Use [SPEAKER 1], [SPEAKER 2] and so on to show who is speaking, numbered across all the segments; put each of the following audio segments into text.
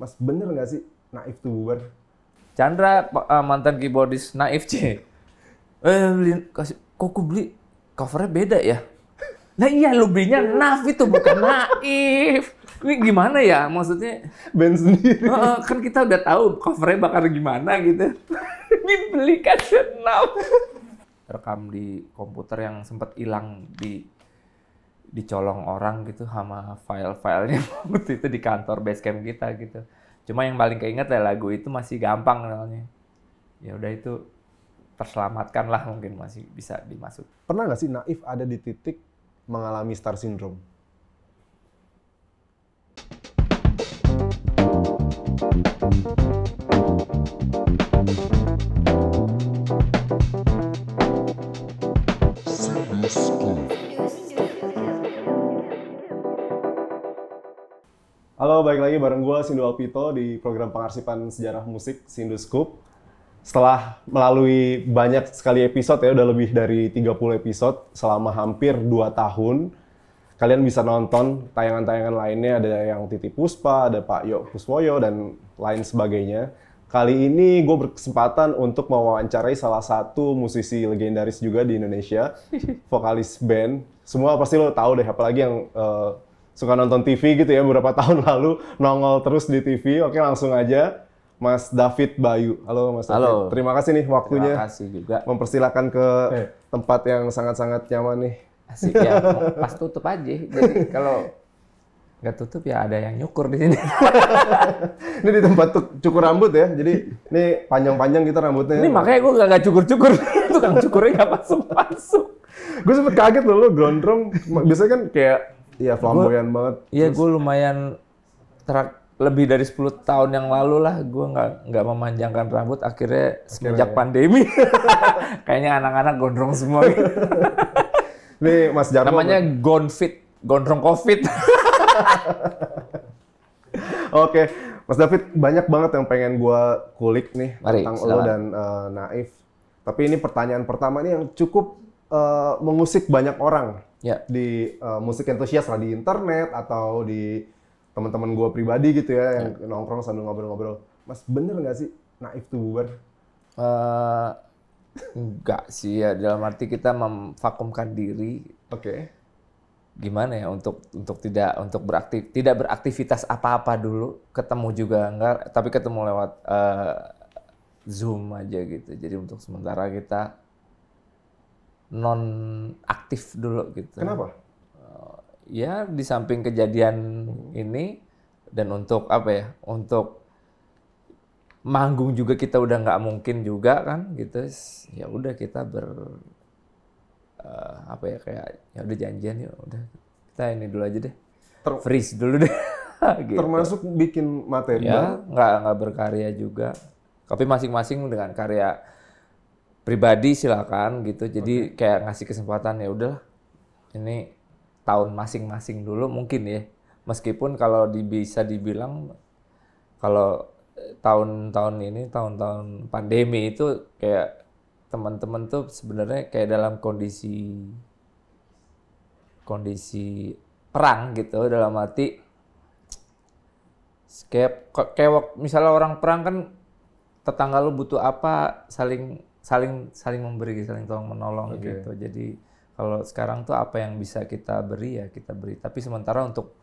[SPEAKER 1] Mas bener nggak sih Naif tuh bubar?
[SPEAKER 2] Chandra uh, mantan keyboardis Naif C. Eh beli kasih kok aku beli covernya beda ya? Nah iya lu belinya iya. naif itu bukan Naif. Ini gimana ya maksudnya? ben sendiri. Uh, kan kita udah tahu covernya bakal gimana gitu. ini beli kasih naif. Rekam di komputer yang sempat hilang di dicolong orang gitu sama file-filenya waktu itu di kantor basecamp kita gitu. Cuma yang paling keinget ya lagu itu masih gampang soalnya. Ya udah itu terselamatkan lah mungkin masih bisa dimasuk.
[SPEAKER 1] Pernah nggak sih Naif ada di titik mengalami star syndrome? Halo, balik lagi bareng gue Sindu Alpito di program pengarsipan sejarah musik Scoop. Setelah melalui banyak sekali episode ya, udah lebih dari 30 episode selama hampir 2 tahun. Kalian bisa nonton tayangan-tayangan lainnya, ada yang Titi Puspa, ada Pak Yok Puswoyo, dan lain sebagainya. Kali ini gue berkesempatan untuk mewawancarai salah satu musisi legendaris juga di Indonesia, vokalis band. Semua pasti lo tau deh, apalagi yang uh, suka nonton TV gitu ya beberapa tahun lalu nongol terus di TV. Oke langsung aja Mas David Bayu. Halo Mas David. Halo. Terima kasih nih waktunya. Terima kasih juga. Mempersilahkan ke eh. tempat yang sangat-sangat nyaman nih.
[SPEAKER 2] Asik ya. Pas tutup aja.
[SPEAKER 1] Jadi kalau nggak tutup ya ada yang nyukur di sini. ini di tempat cukur rambut ya. Jadi ini panjang-panjang kita gitu rambutnya. Ini makanya gue nggak cukur-cukur. Tukang cukurnya nggak masuk-masuk. gue sempet kaget loh, lo gondrong. Biasanya kan kayak Iya, flamboyan gua, banget. Iya, gue lumayan
[SPEAKER 2] terak lebih dari 10 tahun yang lalu lah gue nggak nggak memanjangkan rambut akhirnya, akhirnya semenjak ya. pandemi kayaknya anak-anak gondrong semua gitu. Nih Mas Jarno. namanya
[SPEAKER 1] gonfit gondrong covid Oke, Mas David banyak banget yang pengen gue kulik nih Mari, tentang lo dan uh, Naif. Tapi ini pertanyaan pertama nih yang cukup uh, mengusik banyak orang yeah. di uh, musik entusias lah di internet atau di teman-teman gue pribadi gitu ya yang yeah. nongkrong sambil ngobrol-ngobrol. Mas bener nggak sih naif tuh bubar?
[SPEAKER 2] Uh, enggak sih ya dalam arti kita memvakumkan diri. Oke. Okay. Gimana ya untuk untuk tidak untuk beraktif tidak beraktivitas apa-apa dulu ketemu juga enggak tapi ketemu lewat uh, zoom aja gitu jadi untuk sementara kita non aktif dulu gitu. Kenapa? Eh, ya di samping kejadian hmm. ini dan untuk apa ya? Untuk manggung juga kita udah nggak mungkin juga kan gitu. Ya udah kita ber uh, apa ya kayak ya udah janjian ya udah kita ini dulu aja deh. Ter Freeze dulu deh. gitu. Termasuk
[SPEAKER 1] bikin materi. Ya
[SPEAKER 2] nggak nggak berkarya juga. Tapi masing-masing dengan karya pribadi silakan gitu. Jadi okay. kayak ngasih kesempatan ya udahlah. Ini tahun masing-masing dulu mungkin ya. Meskipun kalau di, bisa dibilang kalau eh, tahun-tahun ini tahun-tahun pandemi itu kayak teman-teman tuh sebenarnya kayak dalam kondisi kondisi perang gitu dalam arti kayak kayak misalnya orang perang kan tetangga lu butuh apa saling saling saling memberi, saling tolong menolong okay. gitu. Jadi kalau sekarang tuh apa yang bisa kita beri ya kita beri. Tapi sementara untuk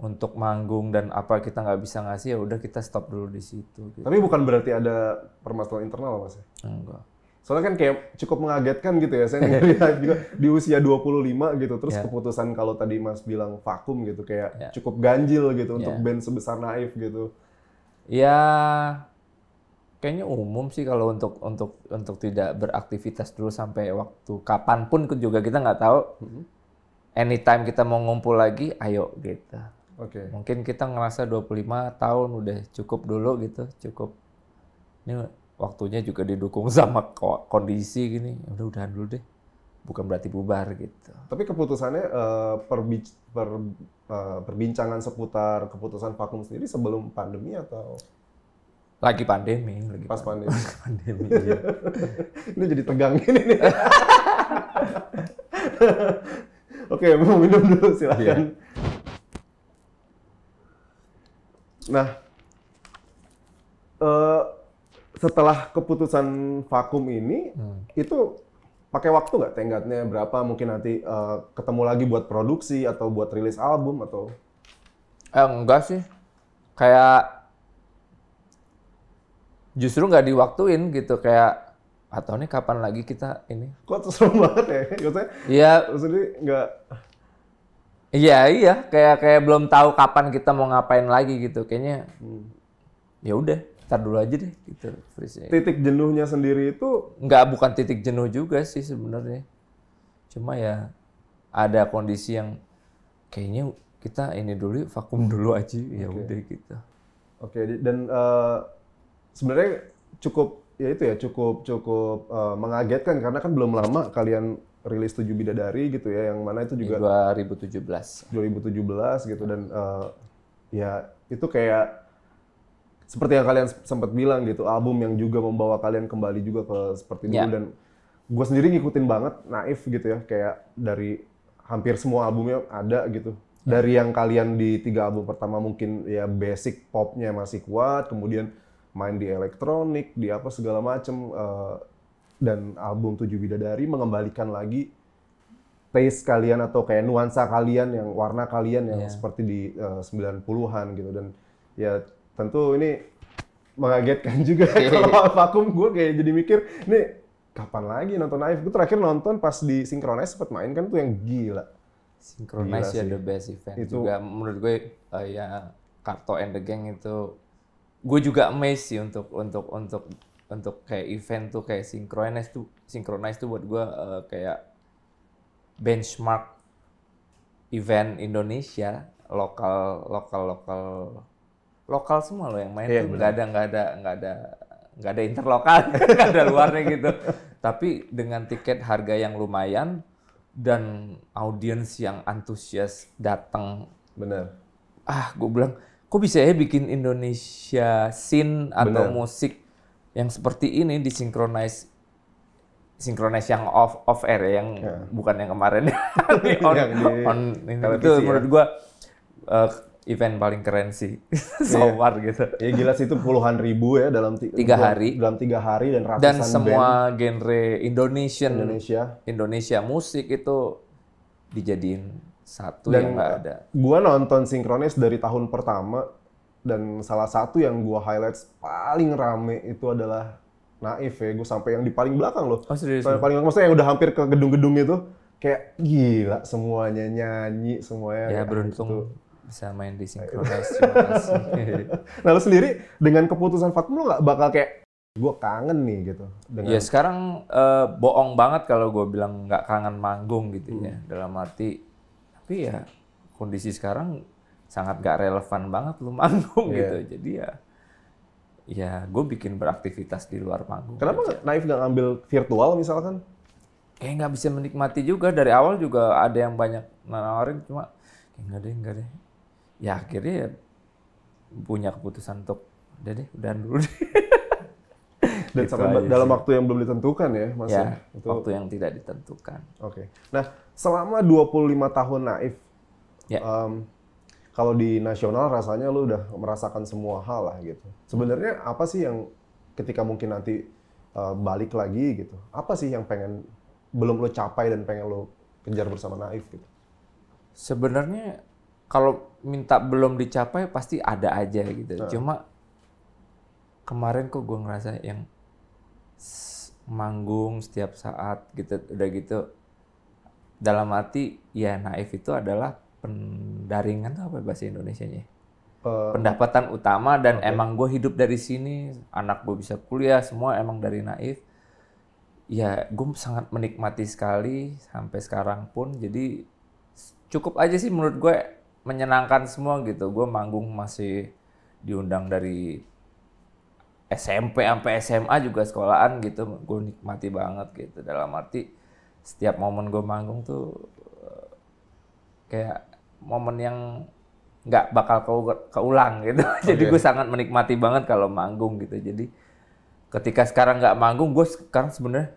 [SPEAKER 2] untuk manggung dan apa
[SPEAKER 1] kita nggak bisa ngasih ya udah kita stop dulu di situ. Gitu. Tapi bukan berarti ada permasalahan internal mas ya? Enggak. Soalnya kan kayak cukup mengagetkan gitu ya, saya ngeri juga di usia 25 gitu, terus yeah. keputusan kalau tadi Mas bilang vakum gitu, kayak yeah. cukup ganjil gitu yeah. untuk band sebesar Naif gitu.
[SPEAKER 2] Ya, kayaknya umum sih kalau untuk untuk untuk tidak beraktivitas dulu sampai waktu kapanpun juga kita nggak tahu. Mm-hmm. Anytime kita mau ngumpul lagi, ayo gitu. Okay. Mungkin kita ngerasa 25 tahun udah cukup dulu gitu, cukup. Ini waktunya juga didukung sama kondisi gini. Ya udah udahan dulu deh. Bukan berarti bubar gitu.
[SPEAKER 1] Tapi keputusannya uh, per, eh, perbincangan seputar keputusan vakum sendiri sebelum pandemi atau lagi pandemi, lagi pas pandemi. pandemi. pandemi iya. Ini jadi tegang ini nih. Oke, mau minum dulu silakan. Iya. Nah, uh, setelah keputusan vakum ini, hmm. itu pakai waktu nggak tenggatnya berapa? Mungkin nanti uh, ketemu lagi buat produksi atau buat rilis album atau?
[SPEAKER 2] Eh, enggak sih. Kayak justru nggak diwaktuin gitu kayak atau ah, nih kapan lagi kita ini kok serem banget ya maksudnya iya maksudnya nggak iya iya kayak kayak belum tahu kapan kita mau ngapain lagi gitu kayaknya hmm. ya udah ntar dulu aja deh gitu titik jenuhnya sendiri itu nggak bukan titik jenuh juga sih sebenarnya cuma ya ada kondisi yang kayaknya kita ini dulu vakum dulu aja ya okay. udah
[SPEAKER 1] gitu oke okay, dan uh, sebenarnya cukup ya itu ya cukup cukup uh, mengagetkan karena kan belum lama kalian rilis tujuh bidadari gitu ya yang mana itu juga 2017 2017 gitu dan uh, ya itu kayak seperti yang kalian sempat bilang gitu album yang juga membawa kalian kembali juga ke seperti dulu yeah. dan gue sendiri ngikutin banget naif gitu ya kayak dari hampir semua albumnya ada gitu ya. dari yang kalian di tiga album pertama mungkin ya basic popnya masih kuat kemudian main di elektronik, di apa segala macem. Uh, dan album Tujuh Bidadari mengembalikan lagi taste kalian atau kayak nuansa kalian yang warna kalian yang yeah. seperti di uh, eh, 90-an gitu dan ya tentu ini mengagetkan juga kalau vakum gue kayak jadi mikir nih kapan lagi nonton Naif gue terakhir nonton pas di Synchronize sempat main kan tuh yang gila
[SPEAKER 2] Synchronize ya the best event itu juga menurut gue uh, ya Karto and the Gang itu gue juga amazed sih untuk untuk untuk untuk kayak event tuh kayak synchronize tuh synchronize tuh buat gue uh, kayak benchmark event Indonesia lokal lokal lokal lokal semua loh yang main yeah, tuh nggak ada nggak ada nggak ada nggak ada interlokal nggak ada luarnya gitu tapi dengan tiket harga yang lumayan dan audiens yang antusias datang bener ah gue bilang kok bisa ya bikin Indonesia scene atau Bener. musik yang seperti ini disinkronize sinkronis yang off off air ya, yang yeah. bukan yang kemarin di on, yang di on ini itu ya. menurut
[SPEAKER 1] gua uh, event paling keren sih so yeah. far gitu. Ya yeah, gila sih itu puluhan ribu ya dalam tiga hari dalam tiga hari dan ratusan dan semua
[SPEAKER 2] band. genre Indonesian Indonesia Indonesia musik itu dijadiin satu dan yang nggak ada.
[SPEAKER 1] Gua nonton sinkronis dari tahun pertama dan salah satu yang gua highlights paling rame itu adalah naif ya, gue sampai yang di paling belakang loh. Oh, serius? paling maksudnya yang udah hampir ke gedung-gedung itu, kayak gila semuanya nyanyi semuanya. Ya beruntung itu. bisa main di sinkronis. nah lu sendiri dengan keputusan Fatmu lo nggak bakal kayak gue kangen nih gitu.
[SPEAKER 2] Dengan... Ya sekarang uh, bohong banget kalau gue bilang nggak kangen manggung gitu ya. hmm. ya. Dalam arti tapi ya kondisi sekarang sangat gak relevan banget lu manggung yeah. gitu jadi ya ya gue bikin beraktivitas di luar panggung kenapa aja. naif gak ngambil virtual misalkan kayak nggak bisa menikmati juga dari awal juga ada yang banyak nawarin cuma kayak nggak deh nggak deh ya akhirnya ya punya keputusan untuk udah deh udah dulu deh dan gitu dalam sih. waktu
[SPEAKER 1] yang belum ditentukan ya masih ya, ya? waktu yang tidak ditentukan oke okay. nah selama 25 tahun naif. Yeah. Ya. Um, kalau di nasional rasanya lu udah merasakan semua hal lah gitu. Sebenarnya apa sih yang ketika mungkin nanti uh, balik lagi gitu? Apa sih yang pengen belum lo capai dan pengen lo kejar bersama naif gitu? Sebenarnya kalau minta belum dicapai pasti ada
[SPEAKER 2] aja gitu. Nah. Cuma kemarin kok gue ngerasa yang manggung setiap saat gitu udah gitu dalam arti ya naif itu adalah pendaringan apa ya bahasa Indonesianya? Uh, pendapatan utama dan okay. emang gue hidup dari sini, anak gue bisa kuliah semua emang dari naif. Ya gue sangat menikmati sekali sampai sekarang pun. Jadi cukup aja sih menurut gue menyenangkan semua gitu. Gue manggung masih diundang dari SMP sampai SMA juga sekolahan gitu. Gue nikmati banget gitu dalam arti setiap momen gue manggung tuh eh, kayak momen yang nggak bakal keulang gitu. Okay. Jadi oh, gue iya. sangat menikmati banget kalau manggung gitu. Jadi ketika sekarang nggak manggung, gue sekarang sebenarnya,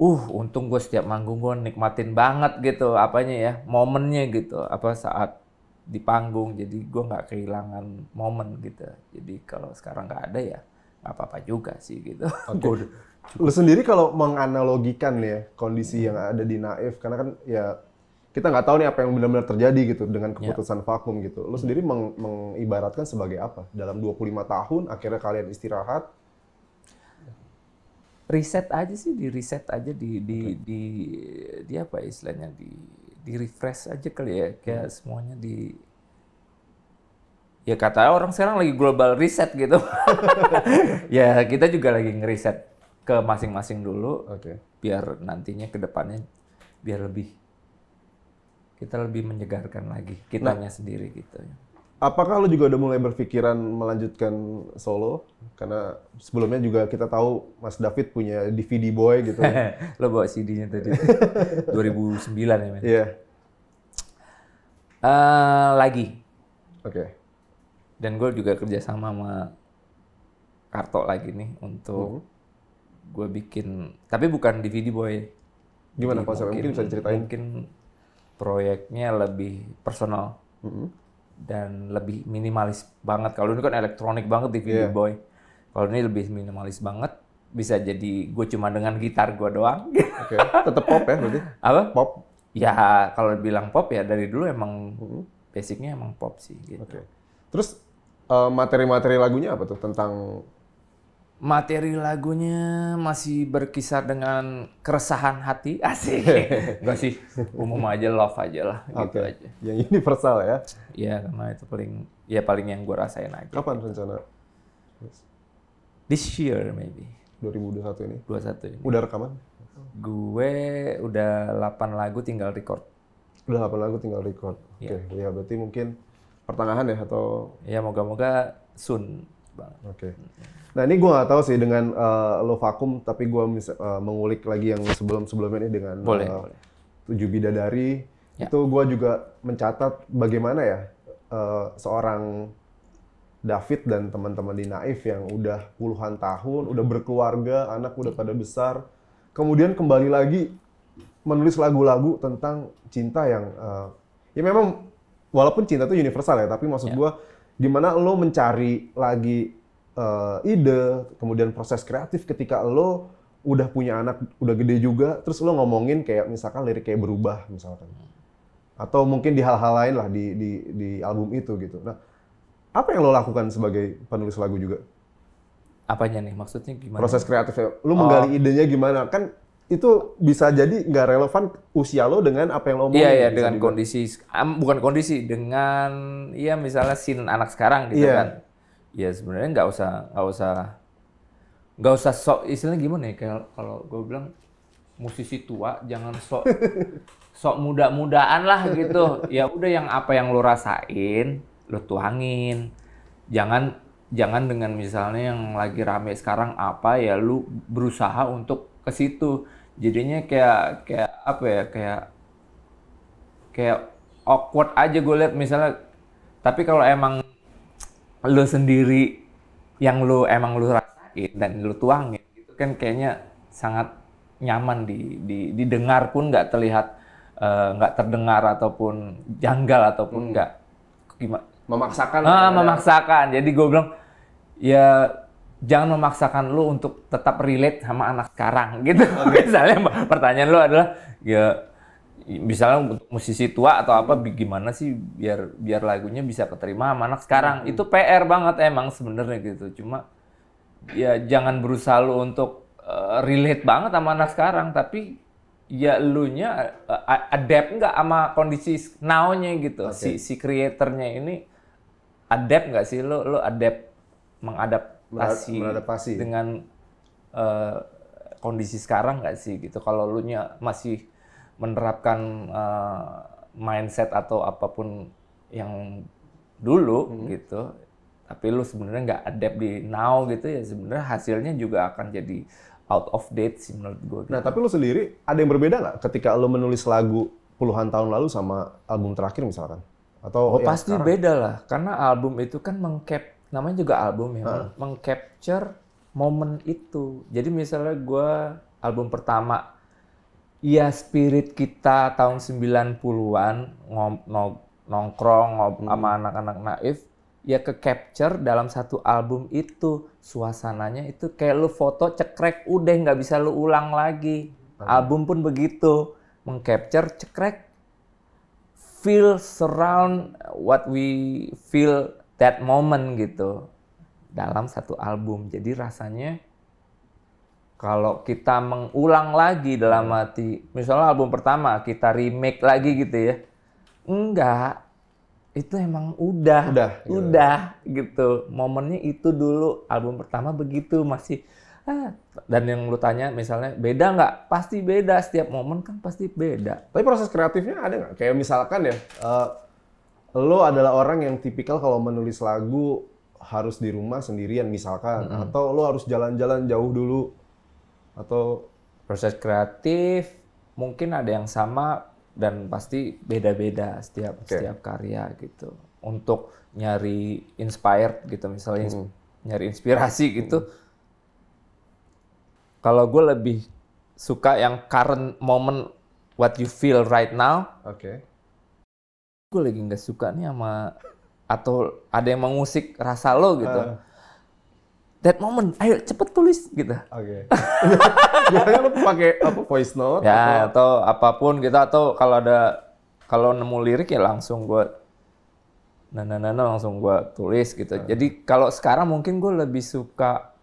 [SPEAKER 2] uh, untung gue setiap manggung gue nikmatin banget gitu, apanya ya, momennya gitu, apa saat di panggung. Jadi gue nggak kehilangan momen
[SPEAKER 1] gitu. Jadi kalau sekarang nggak ada ya, nggak apa-apa juga sih gitu. Okay. Oh, Cukup. Lu sendiri kalau menganalogikan ya kondisi hmm. yang ada di Naif karena kan ya kita nggak tahu nih apa yang benar-benar terjadi gitu dengan ya. keputusan yeah. vakum gitu. Lu hmm. sendiri meng mengibaratkan sebagai apa? Dalam 25 tahun akhirnya kalian istirahat.
[SPEAKER 2] Reset aja sih, di reset aja di di okay. di, di apa ya istilahnya di di refresh aja kali ya kayak hmm. semuanya di ya kata orang sekarang lagi global reset gitu. ya kita juga lagi ngeriset ke masing-masing dulu. Okay. Biar nantinya kedepannya biar lebih kita lebih menyegarkan lagi kitanya nah, sendiri gitu. Ya.
[SPEAKER 1] Apakah lo juga udah mulai berpikiran melanjutkan solo? Karena sebelumnya juga kita tahu Mas David punya DVD Boy gitu. lo bawa CD-nya tadi. 2009 ya, men. Iya. Yeah.
[SPEAKER 2] Uh, lagi. Oke. Okay. Dan gue juga kerja sama sama Karto lagi nih untuk hmm gue bikin tapi bukan DVD boy gimana konsepnya mungkin, mungkin bisa diceritain mungkin proyeknya lebih personal mm -hmm. dan lebih minimalis banget kalau ini kan elektronik banget DVD yeah. boy kalau ini lebih minimalis banget bisa jadi gue cuma dengan gitar gue doang okay. tetap pop ya berarti apa pop ya kalau bilang pop ya dari dulu emang mm -hmm. basicnya emang pop sih gitu okay. terus uh, eh,
[SPEAKER 1] materi -materi lagunya apa tuh tentang
[SPEAKER 2] materi lagunya masih berkisar dengan keresahan hati asik enggak sih umum aja love aja lah okay. gitu aja yang universal ya iya karena itu paling ya paling yang gue rasain aja kapan rencana this year maybe 2021 ini 21 ini udah rekaman gue udah 8 lagu tinggal record
[SPEAKER 1] udah 8 lagu tinggal record iya. oke okay. ya berarti mungkin pertengahan ya atau
[SPEAKER 2] ya moga-moga soon banget. Oke. Okay.
[SPEAKER 1] Nah ini gue nggak tahu sih dengan uh, lo vakum, tapi gue uh, mengulik lagi yang sebelum-sebelumnya ini dengan boleh, uh, boleh. tujuh bidadari. Ya. Itu gue juga mencatat bagaimana ya uh, seorang David dan teman-teman di Naif yang udah puluhan tahun, udah berkeluarga, anak udah pada besar, kemudian kembali lagi menulis lagu-lagu tentang cinta yang uh, ya memang walaupun cinta itu universal ya, tapi maksud yeah. gue gimana lo mencari lagi uh, ide, kemudian proses kreatif ketika lo udah punya anak, udah gede juga, terus lo ngomongin kayak misalkan lirik kayak berubah misalkan. Atau mungkin di hal-hal lain lah di, di, di album itu gitu. Nah, apa yang lo lakukan sebagai penulis lagu juga?
[SPEAKER 2] Apanya nih? Maksudnya gimana? Proses
[SPEAKER 1] kreatif Lo oh. menggali idenya gimana? Kan itu bisa jadi nggak relevan usia lo dengan apa yang lo mau. Iya, iya dengan
[SPEAKER 2] kondisi um, bukan kondisi dengan ya misalnya sin anak sekarang gitu yeah. kan. iya sebenarnya nggak usah nggak usah nggak usah sok istilahnya gimana ya kayak kalau gue bilang musisi tua jangan sok sok muda-mudaan lah gitu. Ya udah yang apa yang lo rasain lo tuangin. Jangan jangan dengan misalnya yang lagi rame sekarang apa ya lu berusaha untuk ke situ jadinya kayak kayak apa ya kayak kayak awkward aja gue liat misalnya tapi kalau emang lo sendiri yang lo emang lo rasain dan lo tuangin itu kan kayaknya sangat nyaman di, di didengar pun nggak terlihat eh, nggak uh, terdengar ataupun janggal ataupun hmm. nggak hmm. gimana memaksakan ah, memaksakan jadi gue bilang ya jangan memaksakan lu untuk tetap relate sama anak sekarang gitu. Okay. misalnya pertanyaan lu adalah ya misalnya untuk musisi tua atau apa gimana sih biar biar lagunya bisa keterima sama anak sekarang. Hmm. Itu PR banget emang sebenarnya gitu. Cuma ya jangan berusaha lu untuk uh, relate banget sama anak sekarang tapi ya lu nya uh, eh, adapt nggak sama kondisi now-nya gitu. Okay. Si si ini adapt nggak sih lu lu adapt mengadapt beradaptasi, beradaptasi. dengan uh, kondisi sekarang nggak sih gitu kalau lu nya masih menerapkan uh, mindset atau apapun yang dulu hmm. gitu tapi lu sebenarnya nggak adapt di now gitu ya sebenarnya hasilnya juga akan jadi out of date sih menurut gue
[SPEAKER 1] nah, gitu. nah tapi lu sendiri ada yang berbeda nggak ketika lu menulis lagu puluhan tahun lalu sama album terakhir misalkan atau oh, pasti sekarang? beda lah karena album itu kan mengcap
[SPEAKER 2] namanya juga album ya, uh. mengcapture momen itu. Jadi misalnya gue album pertama, ya spirit kita tahun 90-an ngom, nongkrong ngob, hmm. sama anak-anak naif, ya ke capture dalam satu album itu suasananya itu kayak lu foto cekrek udah nggak bisa lu ulang lagi. Uh. Album pun begitu, mengcapture cekrek feel surround what we feel that moment gitu dalam satu album. Jadi rasanya kalau kita mengulang lagi dalam hmm. hati, misalnya album pertama kita remake lagi gitu ya, enggak, itu emang udah, udah, gitu. udah gitu. Momennya itu dulu album pertama begitu masih ah, dan yang lu tanya
[SPEAKER 1] misalnya beda nggak? Pasti beda setiap momen kan pasti beda. Tapi proses kreatifnya ada nggak? Kayak misalkan ya. Uh lo adalah orang yang tipikal kalau menulis lagu harus di rumah sendirian misalkan mm -hmm. atau lo harus jalan-jalan jauh dulu atau proses kreatif mungkin ada yang sama dan pasti
[SPEAKER 2] beda-beda setiap okay. setiap karya gitu untuk nyari inspired gitu misalnya mm. nyari inspirasi gitu kalau gue lebih suka yang current moment what you feel right now okay gue lagi nggak suka nih sama atau ada yang mengusik rasa lo gitu. Uh. That moment, ayo cepet tulis gitu. Oke. Okay. Biasanya lo pakai apa voice note? Ya atau, atau apapun gitu atau kalau ada kalau nemu lirik ya langsung gue nah nah nah, nah langsung gue tulis gitu. Uh. Jadi kalau sekarang mungkin gue lebih suka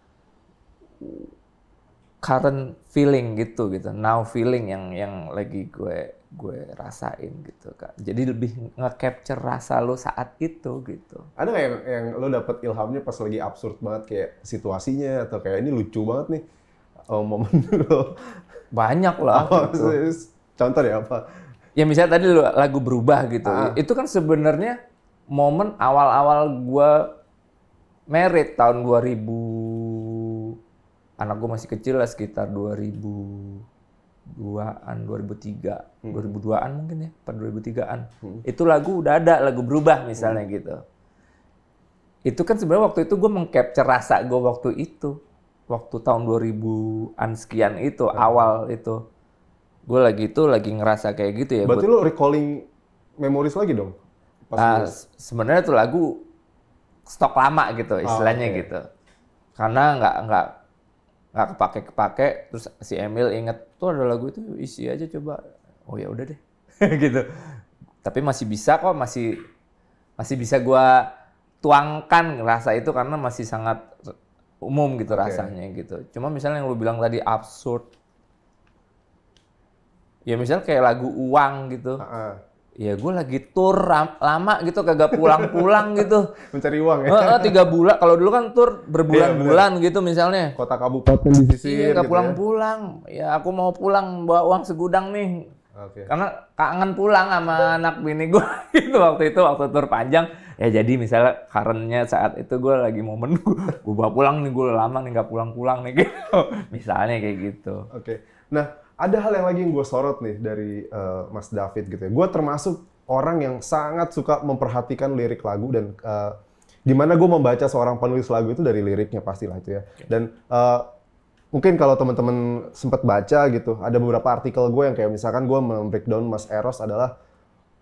[SPEAKER 2] current feeling gitu gitu, now feeling yang yang lagi gue gue rasain gitu kak jadi lebih nge-capture rasa lo saat itu gitu
[SPEAKER 1] ada nggak yang yang lo dapet ilhamnya pas lagi absurd banget kayak situasinya atau kayak ini lucu banget nih oh, momen lo banyak lah oh, gitu. contoh ya apa ya misalnya tadi lo lagu
[SPEAKER 2] berubah gitu ah. itu kan sebenarnya momen awal-awal gue merit tahun 2000 anak gue masih kecil lah sekitar 2000 an 2003 hmm. 2002an mungkin ya per 2003an hmm. itu lagu udah ada lagu berubah misalnya hmm. gitu itu kan sebenarnya waktu itu gue mengcapture rasa gue waktu itu waktu tahun 2000an sekian
[SPEAKER 1] itu hmm. awal itu
[SPEAKER 2] gue lagi itu lagi ngerasa kayak gitu ya berarti lo
[SPEAKER 1] recalling memories lagi dong
[SPEAKER 2] pas nah, sebenarnya tuh lagu stok lama gitu ah, istilahnya ah, iya. okay. gitu karena nggak nggak nggak kepake kepake terus si Emil inget tuh ada lagu itu isi aja coba oh ya udah deh gitu tapi masih bisa kok masih masih bisa gue tuangkan rasa itu karena masih sangat umum gitu okay. rasanya gitu cuma misalnya yang lu bilang tadi absurd ya misalnya kayak lagu uang gitu uh -uh ya gue lagi tur lama gitu kagak pulang-pulang gitu mencari uang ya eh, tiga bulan kalau dulu kan tur berbulan-bulan iya, gitu misalnya kota kabupaten di sisi iya gak gitu ya. pulang-pulang ya. ya aku mau pulang bawa uang segudang nih okay. karena kangen pulang sama anak bini gue gitu waktu itu waktu tur panjang ya jadi misalnya karennya saat itu gue lagi momen gue bawa pulang nih gue lama nih gak pulang-pulang nih gitu misalnya kayak gitu
[SPEAKER 1] oke okay. nah ada hal yang lagi yang gue sorot nih dari uh, Mas David gitu ya. Gue termasuk orang yang sangat suka memperhatikan lirik lagu dan uh, eh, gimana gue membaca seorang penulis lagu itu dari liriknya pastilah itu ya. Dan uh, mungkin kalau teman-teman sempat baca gitu, ada beberapa artikel gue yang kayak misalkan gue membreakdown Mas Eros adalah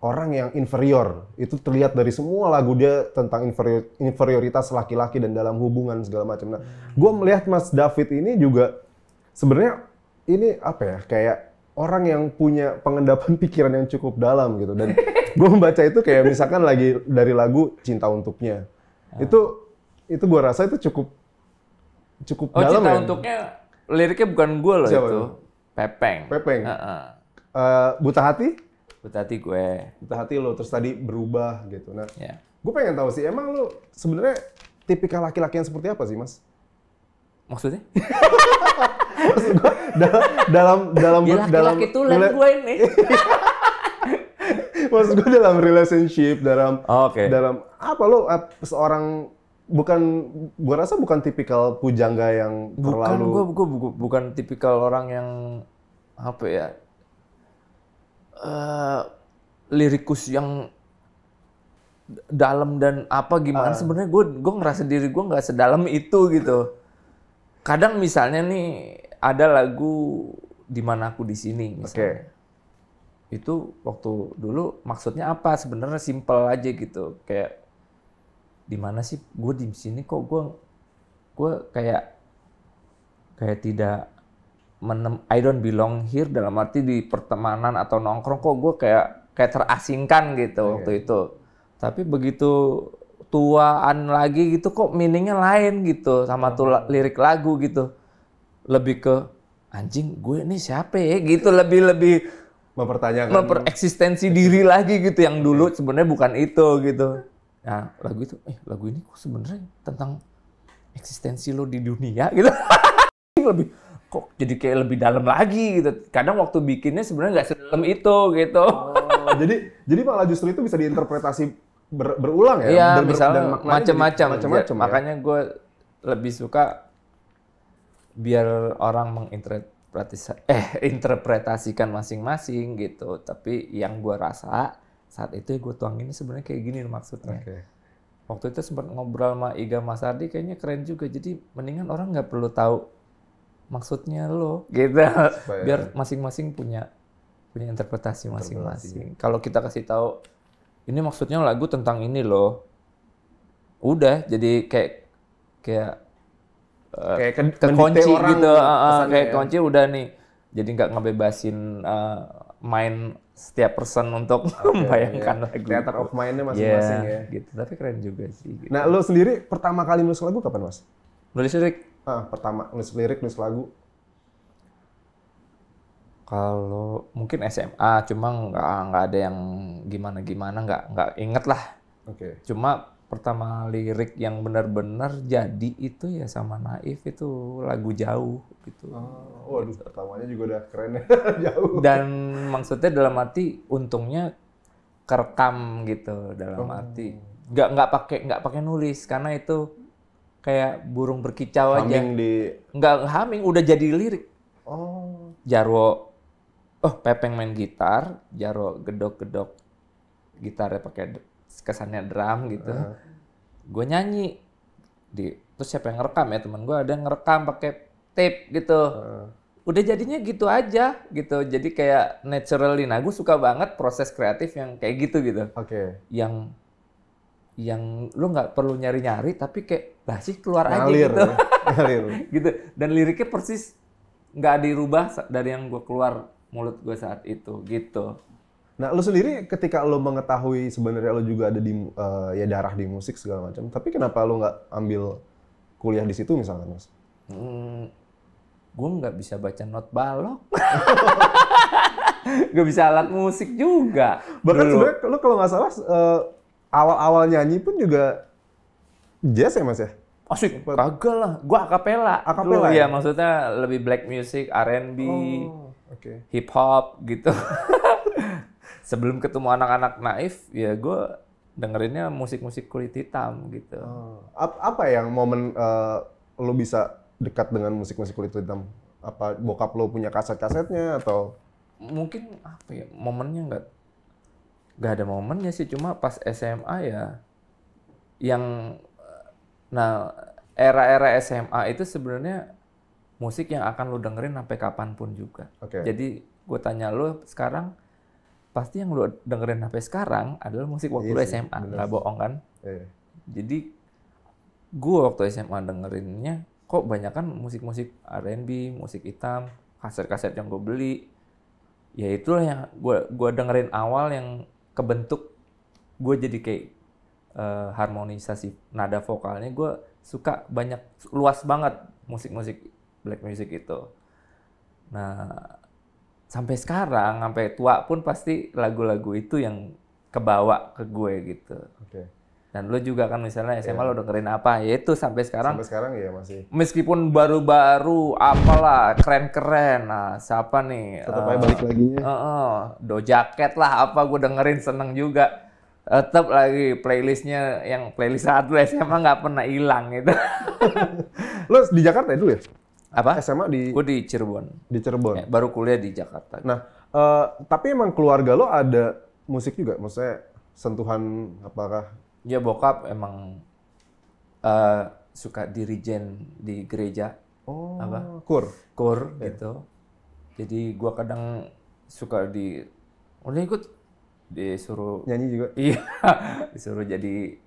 [SPEAKER 1] orang yang inferior. Itu terlihat dari semua lagu dia tentang inferior, inferioritas laki-laki dan dalam hubungan segala macam. Nah, gue melihat Mas David ini juga sebenarnya ini apa ya kayak orang yang punya pengendapan pikiran yang cukup dalam gitu dan gue membaca itu kayak misalkan lagi dari lagu Cinta Untuknya ah. itu itu gue rasa itu cukup cukup oh, dalam Cinta ya.
[SPEAKER 2] Untuknya liriknya bukan gue loh Siapa? itu
[SPEAKER 1] Pepeng Pepeng uh -uh. Uh, buta hati buta hati gue buta hati lo terus tadi berubah gitu nah yeah. gue pengen tahu sih emang lo sebenarnya tipikal laki-laki yang seperti apa sih mas maksudnya maksud gue dalam dalam ya, laki -laki dalam itu laki gue ini. Maksud gue dalam relationship, dalam okay. dalam apa lo seorang bukan gue rasa bukan tipikal pujangga yang bukan, terlalu gue gue gue bukan tipikal orang yang apa ya uh, lirikus
[SPEAKER 2] yang dalam dan apa gimana uh. sebenarnya gue gue ngerasa diri gue nggak sedalam itu gitu kadang misalnya nih ada lagu di mana aku di sini misalnya. Okay. Itu waktu dulu maksudnya apa? Sebenarnya simpel aja gitu. Kayak di mana sih gue di sini kok gue gue kayak kayak tidak menem I don't belong here dalam arti di pertemanan atau nongkrong kok gue kayak kayak terasingkan gitu okay. waktu itu. Tapi begitu tuaan lagi gitu kok meaningnya lain gitu sama oh. tuh lirik lagu gitu lebih ke anjing gue ini siapa ya gitu lebih lebih mempertanyakan memper eksistensi diri lagi gitu yang dulu iya. sebenarnya bukan itu gitu. Nah, lagu itu eh lagu ini kok sebenarnya tentang eksistensi lo di dunia gitu. lebih kok jadi kayak lebih dalam lagi gitu. Kadang waktu bikinnya sebenarnya nggak sedalam itu gitu. Oh, jadi
[SPEAKER 1] jadi malah justru itu bisa diinterpretasi ber, berulang ya. Iya, misalnya macam-macam. Macam-macam. Ya,
[SPEAKER 2] makanya gue lebih suka biar orang menginterpretasi eh interpretasikan masing-masing gitu tapi yang gue rasa saat itu ya tuang ini sebenarnya kayak gini maksudnya okay. waktu itu sempat ngobrol sama Iga Mas Ardi kayaknya keren juga jadi mendingan orang nggak perlu tahu maksudnya lo gitu biar masing-masing punya punya interpretasi masing-masing kalau kita kasih tahu ini maksudnya lagu tentang ini loh udah jadi kayak kayak Eh, kayak ke, kekunci orang gitu, uh, kayak ya. kunci udah nih. Jadi nggak ngebebasin uh, main setiap person untuk okay, membayangkan yeah. lagu. Theater of mind iya, masing-masing yeah, ya. Gitu. Tapi keren juga sih. Gitu. Nah,
[SPEAKER 1] lo sendiri pertama kali nulis lagu kapan, Mas? Nulis lirik? Ah, pertama nulis lirik, nulis lagu.
[SPEAKER 2] Kalau mungkin SMA, cuma nggak nggak ada yang gimana-gimana, nggak nggak inget lah. Oke. Okay. Cuma pertama lirik yang benar-benar jadi itu ya sama Naif itu lagu jauh
[SPEAKER 1] gitu. Oh, waduh, gitu. pertamanya juga udah keren ya.
[SPEAKER 2] jauh. Dan maksudnya dalam hati untungnya kerekam gitu dalam oh. hati. Nggak nggak pakai nggak pakai nulis karena itu kayak burung berkicau haming aja. Haming di nggak haming udah jadi lirik. Oh. Jarwo oh Pepeng main gitar, Jarwo gedok-gedok gitarnya pakai kesannya drum gitu. Uh. Gue nyanyi di terus siapa yang ngerekam ya teman gue ada yang ngerekam pakai tape gitu. Uh. Udah jadinya gitu aja gitu. Jadi kayak naturally. Nah, gue suka banget proses kreatif yang kayak gitu gitu. Oke. Okay. Yang yang lu nggak perlu nyari-nyari tapi kayak
[SPEAKER 1] lah sih keluar Ngalir, aja gitu. Ya.
[SPEAKER 2] Ngalir. gitu. Dan liriknya persis nggak dirubah dari yang gue keluar mulut gue saat itu gitu.
[SPEAKER 1] Nah, lo sendiri ketika lo mengetahui sebenarnya lo juga ada di uh, ya darah di musik segala macam, tapi kenapa lo nggak ambil kuliah di situ misalnya, Mas?
[SPEAKER 2] Hmm, gue nggak bisa baca not balok. gak bisa alat musik juga. Bahkan sebenarnya
[SPEAKER 1] lo kalau nggak salah uh, awal-awal nyanyi pun juga jazz ya Mas ya? Asik, kagak lah. gue akapela.
[SPEAKER 2] Akapela. Ya? Iya, ya? maksudnya lebih black music, R&B, oh, okay. hip hop gitu. sebelum ketemu anak-anak naif ya gue dengerinnya musik-musik kulit hitam gitu. Oh.
[SPEAKER 1] Apa yang momen uh, lo bisa dekat dengan musik-musik kulit hitam? Apa bokap lo punya kaset-kasetnya atau? Mungkin apa ya momennya nggak nggak ada
[SPEAKER 2] momennya sih cuma pas SMA ya yang nah era-era SMA itu sebenarnya musik yang akan lo dengerin sampai kapanpun juga. Okay. Jadi gue tanya lo sekarang pasti yang lu dengerin sampai sekarang adalah musik waktu yes, lu SMA, iya nggak bohong kan? Yeah. Jadi gue waktu SMA dengerinnya kok banyak kan musik-musik R&B, musik hitam, kaset-kaset yang gue beli. Ya itulah yang gue gua dengerin awal yang kebentuk gue jadi kayak uh, harmonisasi nada vokalnya gue suka banyak luas banget musik-musik black music itu. Nah, sampai sekarang sampai tua pun pasti lagu-lagu itu yang kebawa ke gue gitu. Oke. Okay. Dan lo juga kan misalnya SMA yeah. udah dengerin apa? Ya itu sampai sekarang.
[SPEAKER 1] Sampai sekarang ya masih.
[SPEAKER 2] Meskipun baru-baru apalah keren-keren. Nah, siapa nih? Tetap uh, eh, balik lagi ya. Uh, uh, do jaket lah apa gue dengerin seneng juga. Tetap lagi playlistnya yang playlist saat lo SMA nggak pernah hilang gitu.
[SPEAKER 1] lo di Jakarta dulu ya? apa SMA di gue di Cirebon di Cirebon ya, baru kuliah di Jakarta nah uh, tapi emang keluarga lo ada musik juga maksudnya sentuhan apakah ya bokap emang uh,
[SPEAKER 2] suka dirijen di gereja oh apa kur kur yeah. gitu jadi gua kadang suka di udah ikut disuruh nyanyi juga iya disuruh jadi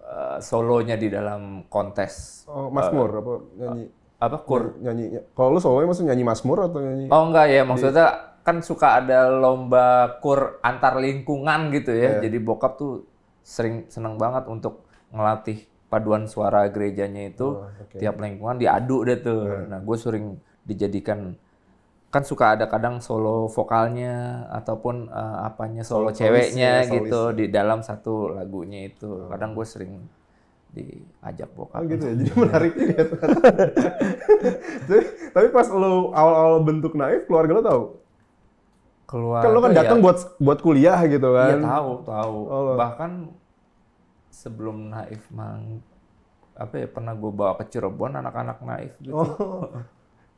[SPEAKER 2] uh, solonya di dalam
[SPEAKER 1] kontes oh, masmur uh, apa nyanyi uh, apa kur nyanyi, nyanyi. kalau lu soalnya maksud nyanyi masmur atau nyanyi oh enggak ya maksudnya
[SPEAKER 2] kan suka ada lomba kur antar lingkungan gitu ya yeah. jadi bokap tuh sering seneng banget untuk ngelatih paduan suara gerejanya itu oh, okay. tiap lingkungan diaduk deh tuh yeah. nah gue sering dijadikan kan suka ada kadang solo vokalnya ataupun uh, apanya solo, solo ceweknya solis, iya, gitu solis. di dalam satu lagunya itu oh. kadang gue sering diajak bokap.
[SPEAKER 1] Oh gitu ya, jadi menarik ya. tapi pas lo awal-awal bentuk naif, keluarga lo tau? Keluar kan lo kan ya. datang ya, buat buat kuliah gitu kan? Iya tahu, tahu. Oh, Bahkan sebelum naif mang
[SPEAKER 2] apa ya pernah gue bawa ke Cirebon anak-anak naif gitu. Oh.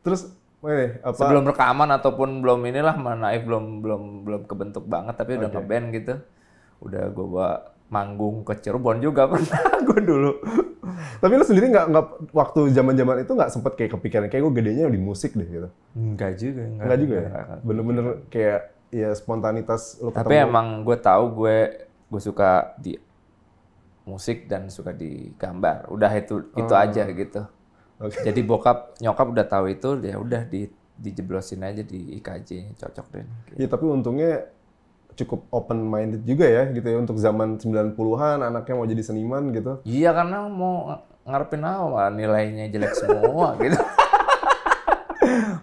[SPEAKER 1] Terus Weh,
[SPEAKER 2] apa? Sebelum rekaman ataupun belum inilah mana naif belum belum belum kebentuk banget tapi udah okay. ngeband gitu.
[SPEAKER 1] Udah gue bawa manggung ke Cirebon juga pernah gue dulu. Tapi lu sendiri nggak nggak waktu zaman-zaman itu nggak sempet kayak kepikiran kayak gue gedenya di musik deh gitu. Enggak juga. Enggak, enggak juga. bener ya? bener kayak ya spontanitas lu Tapi emang gue tahu
[SPEAKER 2] gue gue suka di musik dan suka di gambar. Udah itu itu oh. aja gitu. Okay. Jadi bokap nyokap udah tahu itu ya udah di dijeblosin aja di IKJ cocok
[SPEAKER 1] deh. Iya tapi untungnya cukup open minded juga ya gitu ya untuk zaman 90-an anaknya mau jadi seniman gitu.
[SPEAKER 2] Iya karena mau ngarepin apa nilainya jelek semua gitu.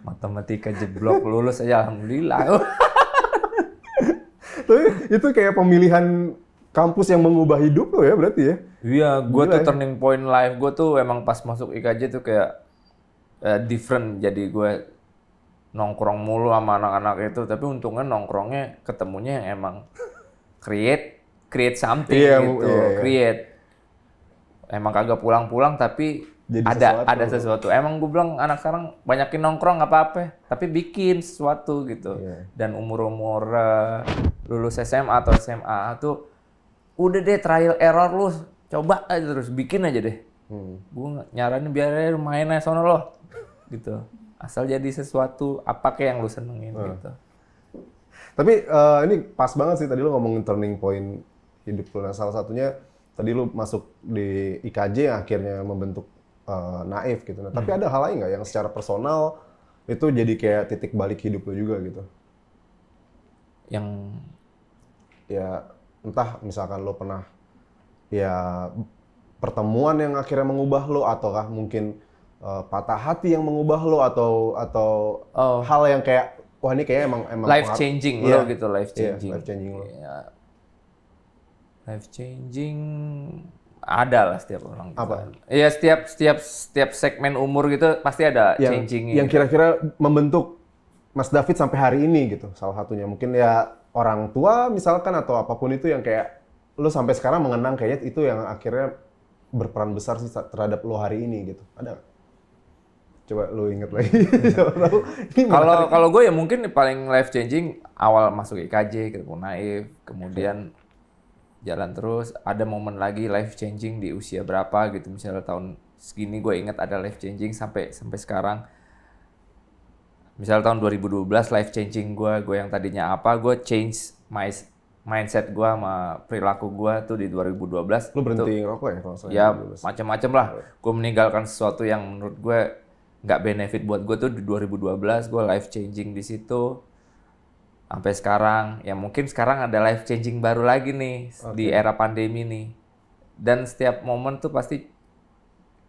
[SPEAKER 1] Matematika
[SPEAKER 2] jeblok lulus aja alhamdulillah.
[SPEAKER 1] Tapi itu kayak pemilihan kampus yang mengubah hidup lo ya berarti ya.
[SPEAKER 2] Iya, gue tuh ya. turning point life gue tuh emang pas masuk IKJ tuh kayak uh, different jadi gue nongkrong mulu sama anak-anak itu tapi untungnya nongkrongnya ketemunya yang emang create create something iya, gitu iya, iya. create emang kagak pulang-pulang tapi Jadi ada sesuatu. ada sesuatu emang gue bilang anak sekarang banyakin nongkrong nggak apa-apa tapi bikin sesuatu gitu yeah. dan umur umur uh, eh, lulus SMA atau SMA tuh udah deh trial error lu coba aja terus bikin aja deh hmm. gue nyaranin biar main aja sono loh gitu asal jadi sesuatu apa kayak yang lu senengin hmm. gitu
[SPEAKER 1] tapi uh, ini pas banget sih tadi lu ngomongin turning point hidup lu nah salah satunya tadi lu masuk di IKJ yang akhirnya membentuk uh, naif gitu nah tapi hmm. ada hal lain nggak yang secara personal itu jadi kayak titik balik hidup lu juga gitu yang ya entah misalkan lo pernah ya pertemuan yang akhirnya mengubah lo ataukah mungkin uh, patah hati yang mengubah lo atau atau oh. hal yang kayak wah ini kayak emang emang life changing yeah. gitu life iya, changing. Yeah, life changing lo. Yeah.
[SPEAKER 2] Life changing ada lah setiap orang. Gitu. Apa? Iya setiap setiap setiap segmen umur gitu pasti ada yang, changing. Yang gitu. kira-kira
[SPEAKER 1] gitu. membentuk Mas David sampai hari ini gitu salah satunya mungkin ya orang tua misalkan atau apapun itu yang kayak lo sampai sekarang mengenang kayaknya itu yang akhirnya berperan besar sih terhadap lo hari ini gitu ada coba lu inget lagi.
[SPEAKER 2] Kalau kalau gue ya mungkin paling life changing awal masuk IKJ ketemu Naif, kemudian jalan terus. Ada momen lagi life changing di usia berapa gitu misalnya tahun segini gue inget ada life changing sampai sampai sekarang. misalnya tahun 2012 life changing gue, gue yang tadinya apa, gue change my mindset gue sama perilaku gue tuh di 2012. Lu berhenti itu, ngerokok ya kalau saya? Ya macam-macam lah. Iya. Gue meninggalkan sesuatu yang menurut gue nggak benefit buat gue tuh di 2012 gue life changing di situ sampai sekarang ya mungkin sekarang ada life changing baru lagi nih okay. di era pandemi nih dan setiap momen tuh pasti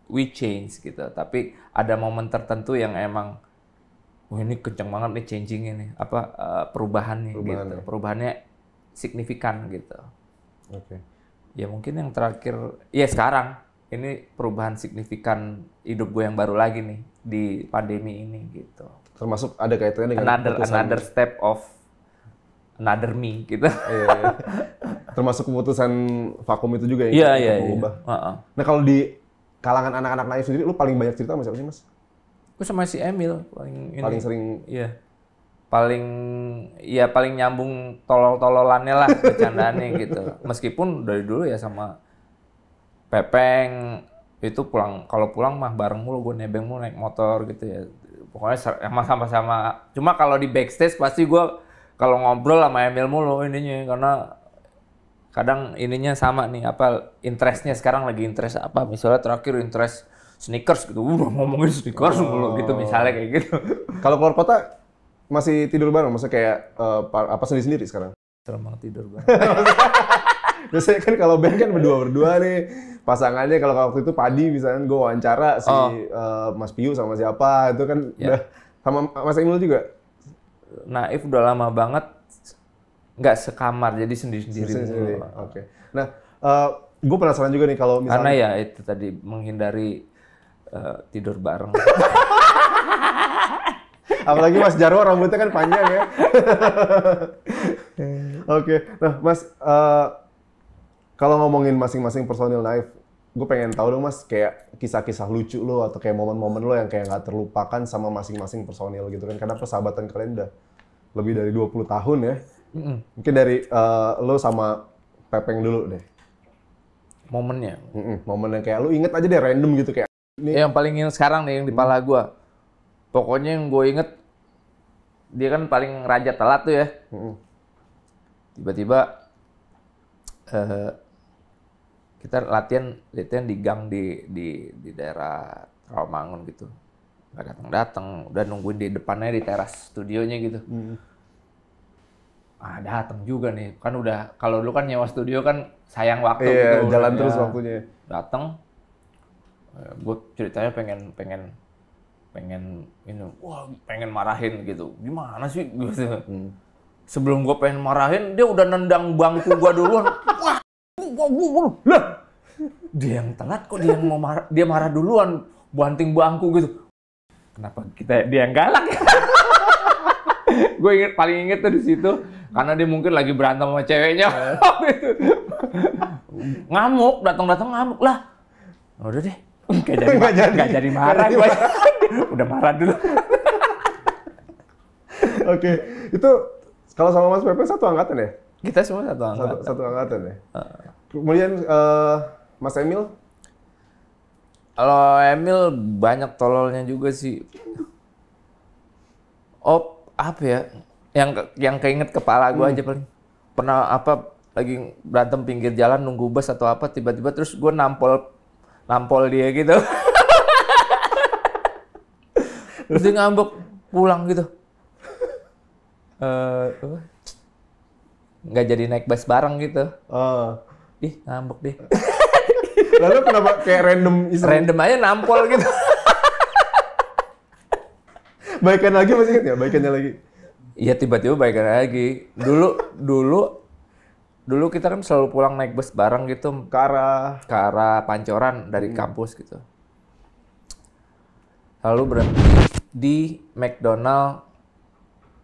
[SPEAKER 2] we change gitu tapi ada momen tertentu yang emang wah ini kenceng banget nih changing ini apa uh, eh, perubahannya, perubahannya gitu perubahannya signifikan gitu oke okay. ya mungkin yang terakhir ya sekarang ini perubahan signifikan hidup gue yang baru lagi nih di pandemi ini gitu. Termasuk
[SPEAKER 1] ada kaitannya dengan another another
[SPEAKER 2] step of another me gitu. Iya, iya.
[SPEAKER 1] Termasuk keputusan vakum itu juga ya. Iya iya. Iya. Uh -uh. Nah kalau di kalangan anak-anak naif sendiri, lu paling banyak cerita sama siapa sih mas?
[SPEAKER 2] Gue sama si Emil paling. Paling sering. Iya. Paling ya paling nyambung tolol-tololannya lah bercandaannya gitu. Meskipun dari dulu ya sama Pepeng itu pulang kalau pulang mah bareng mulu gue nebeng mulu naik motor gitu ya pokoknya sama sama sama cuma kalau di backstage pasti gue kalau ngobrol sama Emil mulu ininya karena kadang ininya sama nih apa interestnya sekarang lagi interest apa misalnya terakhir
[SPEAKER 1] interest sneakers gitu udah ngomongin sneakers oh. mulu gitu oh. misalnya kayak gitu kalau keluar kota masih tidur bareng maksudnya kayak uh, apa sendiri sendiri sekarang terbang tidur bareng biasanya kan kalau band kan berdua berdua nih pasangannya kalau waktu itu Padi misalnya gue wawancara si oh. uh, Mas Piu sama siapa itu kan yeah. udah sama Mas Imul juga.
[SPEAKER 2] Naif udah lama banget nggak sekamar jadi sendiri-sendiri. Sendiri. Oke.
[SPEAKER 1] Okay. Nah, uh, eh, gue penasaran juga nih kalau misalnya karena ya itu tadi menghindari uh, tidur bareng. Apalagi Mas Jarwo rambutnya kan panjang ya. Oke. okay. Nah, Mas uh, kalau ngomongin masing-masing personil Naif, gue pengen tahu dong mas kayak kisah-kisah lucu lo atau kayak momen-momen lo yang kayak nggak terlupakan sama masing-masing personil gitu kan karena persahabatan kalian udah lebih dari 20 tahun ya mungkin dari uh, lo sama Pepeng dulu deh momennya mm -mm. momen yang kayak lo inget aja deh random
[SPEAKER 2] gitu kayak ini. yang paling ingin sekarang nih yang di pala gue pokoknya yang gue inget dia kan paling raja telat tuh ya tiba-tiba mm -mm kita latihan latihan di gang di di, di daerah Rawamangun gitu nggak datang datang udah nungguin di depannya di teras studionya gitu hmm. ah datang juga nih kan udah kalau lu kan nyewa studio kan sayang waktu iya, gitu jalan terus ya. waktunya datang eh, gue ceritanya pengen pengen pengen ini wah pengen marahin gitu gimana sih gitu hmm. sebelum gue pengen marahin dia udah nendang bangku gue duluan wah lah dia yang telat kok dia yang mau marah dia marah duluan banting bangku gitu kenapa kita dia yang galak gue inget paling inget tuh di situ karena dia mungkin lagi berantem sama ceweknya ngamuk datang datang ngamuk lah oh, udah deh
[SPEAKER 1] Gak jadi, gak jadi. Gak jadi marah. Gak jadi. Udah marah dulu. Oke, okay. itu kalau sama Mas Pepe satu angkatan ya? Kita semua satu angkatan. Satu, satu angkatan ya. Kemudian uh, Mas Emil?
[SPEAKER 2] Kalau Emil banyak tololnya juga sih. Oh, apa ya? Yang yang keinget kepala gue hmm. aja paling. Pernah apa lagi berantem pinggir jalan nunggu bus atau apa tiba-tiba terus gue nampol nampol dia gitu. terus dia ngambek pulang gitu. Eh uh, nggak jadi naik bus bareng gitu. Oh. Ih, ngambek deh.
[SPEAKER 1] Lalu kenapa kayak random Random aja nampol gitu. baikan lagi masih
[SPEAKER 2] inget ya baikannya lagi? Iya tiba-tiba baikan lagi. Dulu dulu dulu kita kan selalu pulang naik bus bareng gitu. Ke arah ke arah Pancoran dari hmm. kampus gitu. Lalu berhenti di McDonald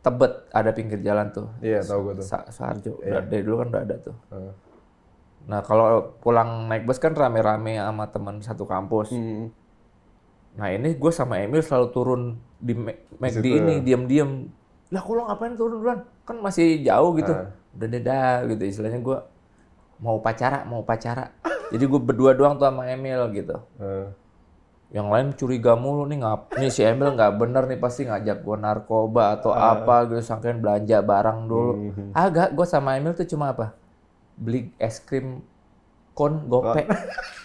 [SPEAKER 2] Tebet ada pinggir jalan tuh. Iya, tahu gue tuh. Sa Sarjo. Iya. Dari dulu kan udah ada tuh. Uh. Nah kalau pulang naik bus kan rame-rame sama teman satu kampus. Hmm. Nah ini gue sama Emil selalu turun di McD ini ya. diam-diam. Lah kalau ngapain turun duluan? Kan masih jauh gitu. Ah. Udah deda gitu istilahnya gue mau pacara, mau pacara. Jadi gue berdua doang tuh sama Emil gitu. Uh. Yang lain curiga mulu nih ngap. Nih si Emil nggak bener nih pasti ngajak gue narkoba atau uh. apa gitu. Sangkain belanja barang dulu. Hmm. Agak gue sama Emil tuh cuma apa? beli es krim kon gopek oh.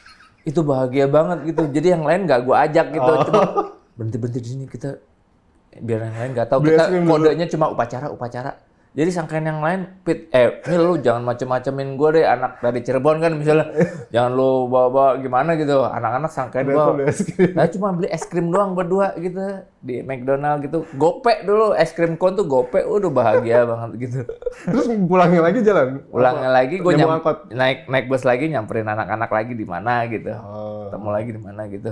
[SPEAKER 2] itu bahagia banget gitu. Jadi yang lain nggak gue ajak gitu. Oh. Cuma berhenti berhenti di sini kita biar yang lain nggak tahu. kita kodenya cuma upacara upacara jadi sangkain yang lain, Pit, eh, ini lu jangan macem-macemin gue deh, anak dari Cirebon kan misalnya, jangan lu bawa-bawa gimana gitu, anak-anak sangkain gue. Nah cuma beli es krim doang berdua gitu di McDonald gitu, gope dulu es krim kon tuh gope, udah bahagia banget gitu.
[SPEAKER 1] Terus pulangnya lagi jalan? Pulangnya lagi, gue nyam,
[SPEAKER 2] naik naik bus lagi nyamperin anak-anak lagi di mana gitu, oh. ketemu lagi di mana gitu.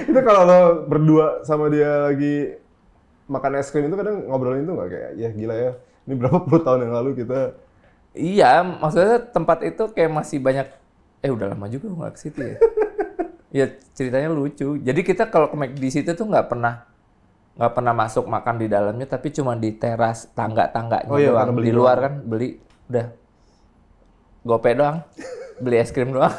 [SPEAKER 1] Itu kalau lo berdua sama dia lagi makan es krim itu kadang ngobrolin itu nggak kayak ya gila ya ini berapa puluh tahun yang lalu kita iya
[SPEAKER 2] maksudnya tempat itu kayak masih banyak eh udah lama juga nggak ke situ ya ya ceritanya lucu jadi kita kalau ke McD situ tuh nggak pernah nggak pernah masuk makan di dalamnya tapi cuma di teras tangga tangga oh, iya, doang di luar doang. kan beli udah gope doang beli es krim doang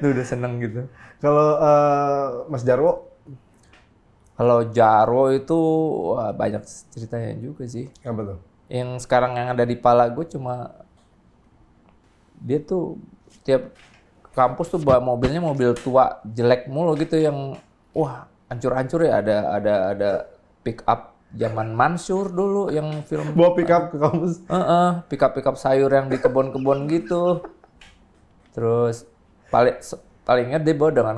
[SPEAKER 2] udah seneng gitu
[SPEAKER 1] kalau uh, Mas Jarwo
[SPEAKER 2] kalau Jaro itu wah, banyak ceritanya juga sih. Apa tuh?
[SPEAKER 1] Yang sekarang yang ada
[SPEAKER 2] di pala gue cuma dia tuh tiap kampus tuh bawa mobilnya mobil tua jelek mulu gitu yang wah hancur-hancur ya ada ada ada pick up zaman Mansur dulu yang film
[SPEAKER 1] bawa pick up ke kampus. Heeh,
[SPEAKER 2] uh, uh, pick up pick up sayur yang di kebun-kebun gitu. Terus paling palingnya dia bawa dengan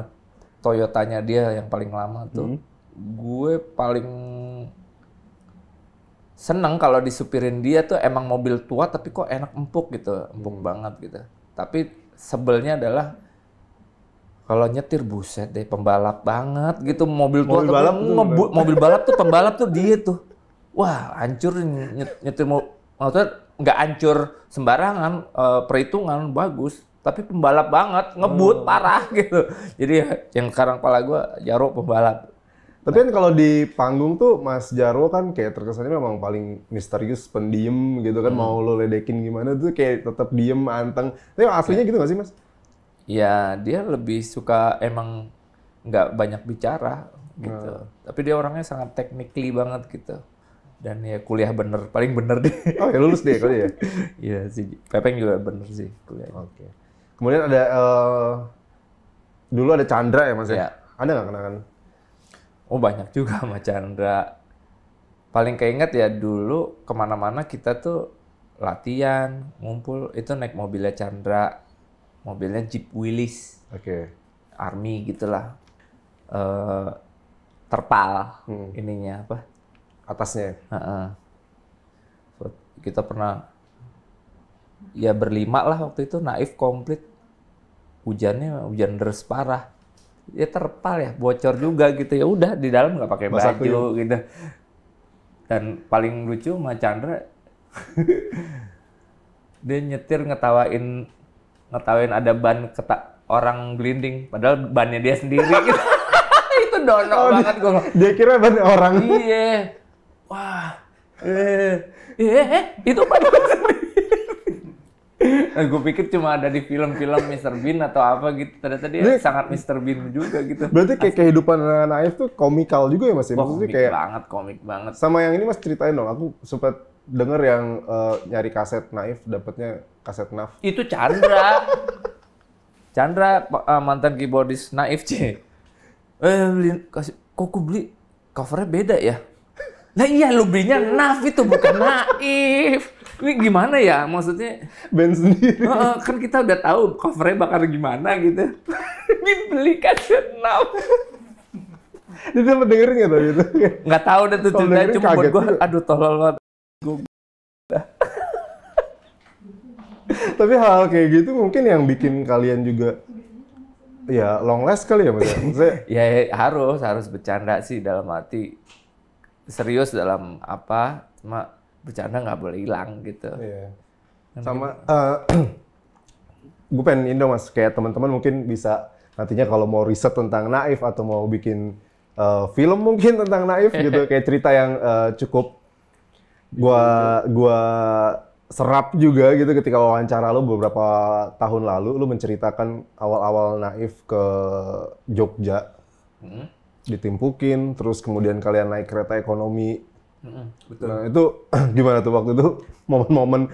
[SPEAKER 2] Toyotanya dia yang paling lama tuh. Hmm gue paling seneng kalau disupirin dia tuh emang mobil tua tapi kok enak empuk gitu, empuk hmm. banget gitu. Tapi sebelnya adalah kalau nyetir buset deh pembalap banget gitu mobil tua mobil balap tuh, mobil, mobil balap tuh pembalap tuh dia tuh. Wah, hancur nyet, nyetir mobil maksudnya nggak hancur sembarangan, eh, perhitungan bagus, tapi pembalap banget, ngebut oh. parah gitu. Jadi yang sekarang
[SPEAKER 1] kepala gue Jaro pembalap tapi kan kalau di panggung tuh Mas Jarwo kan kayak terkesannya memang paling misterius, pendiam gitu kan hmm. mau lo ledekin gimana tuh kayak tetap diem, anteng. Tapi aslinya iya. gitu gak sih Mas?
[SPEAKER 2] Ya dia lebih suka emang nggak banyak bicara gitu. Nah. Tapi dia orangnya sangat technically banget gitu. Dan ya kuliah bener, paling bener deh.
[SPEAKER 1] Oh ya lulus deh
[SPEAKER 2] kalau ya? Iya sih, Pepeng juga bener sih kuliah. Oke. Okay.
[SPEAKER 1] Kemudian ada, uh, dulu ada Chandra ya Mas ya? Iya. Ada nggak kenangan? oh banyak juga
[SPEAKER 2] sama Chandra paling keinget ya dulu kemana-mana kita tuh latihan ngumpul itu naik mobilnya Chandra mobilnya Jeep Willys oke okay. Army gitulah uh, terpal hmm. ininya apa atasnya uh -uh. kita pernah ya berlima lah waktu itu naif komplit hujannya hujan deras parah ya terpal ya bocor juga gitu ya udah di dalam nggak pakai baju kuyuk. Ya. gitu dan paling lucu mah Chandra dia nyetir ngetawain ngetawain ada ban keta orang glinding padahal bannya dia sendiri gitu. itu dono oh, banget gue dia kira ban orang iya wah eh, eh, eh itu ban sendiri Eh, gue pikir cuma ada di film-film Mr. Bean atau apa gitu. Ternyata dia Jadi, sangat Mr. Bean juga gitu. Berarti kayak
[SPEAKER 1] kehidupan anak Naif tuh komikal juga ya mas? Ya, maksudnya komik kayak, banget,
[SPEAKER 2] komik banget.
[SPEAKER 1] Sama yang ini mas ceritain dong, aku sempat denger yang uh, nyari kaset Naif, dapetnya kaset Naf.
[SPEAKER 2] Itu Chandra.
[SPEAKER 1] Chandra
[SPEAKER 2] uh, mantan keyboardis Naif C. Eh, beli, kasih, kok aku beli covernya beda ya? Nah iya lu belinya Naf itu bukan Naif ini gimana ya maksudnya band sendiri uh, kan kita udah tahu covernya bakal gimana gitu dibeli kaset 6
[SPEAKER 1] Dia dapat dengerin gak tau gitu?
[SPEAKER 2] Nggak tahu deh tuh cerita, cuma buat gue, aduh tolol banget.
[SPEAKER 1] Tapi hal kayak gitu mungkin yang bikin kalian juga ya long last kali ya, ya? maksudnya? maksudnya...
[SPEAKER 2] ya, ya harus, harus bercanda sih dalam hati. Serius dalam apa, mak bercanda nggak boleh hilang gitu.
[SPEAKER 1] Iya. Kan Sama uh, gue pengen Indo mas, kayak teman-teman mungkin bisa nantinya kalau mau riset tentang Naif atau mau bikin uh, film mungkin tentang Naif gitu, kayak cerita yang uh, cukup gua gua serap juga gitu ketika wawancara lu beberapa tahun lalu lu menceritakan awal-awal Naif ke Jogja. Hmm? ditimpukin, terus kemudian kalian naik kereta ekonomi Betul. Nah, itu gimana tuh waktu itu momen-momen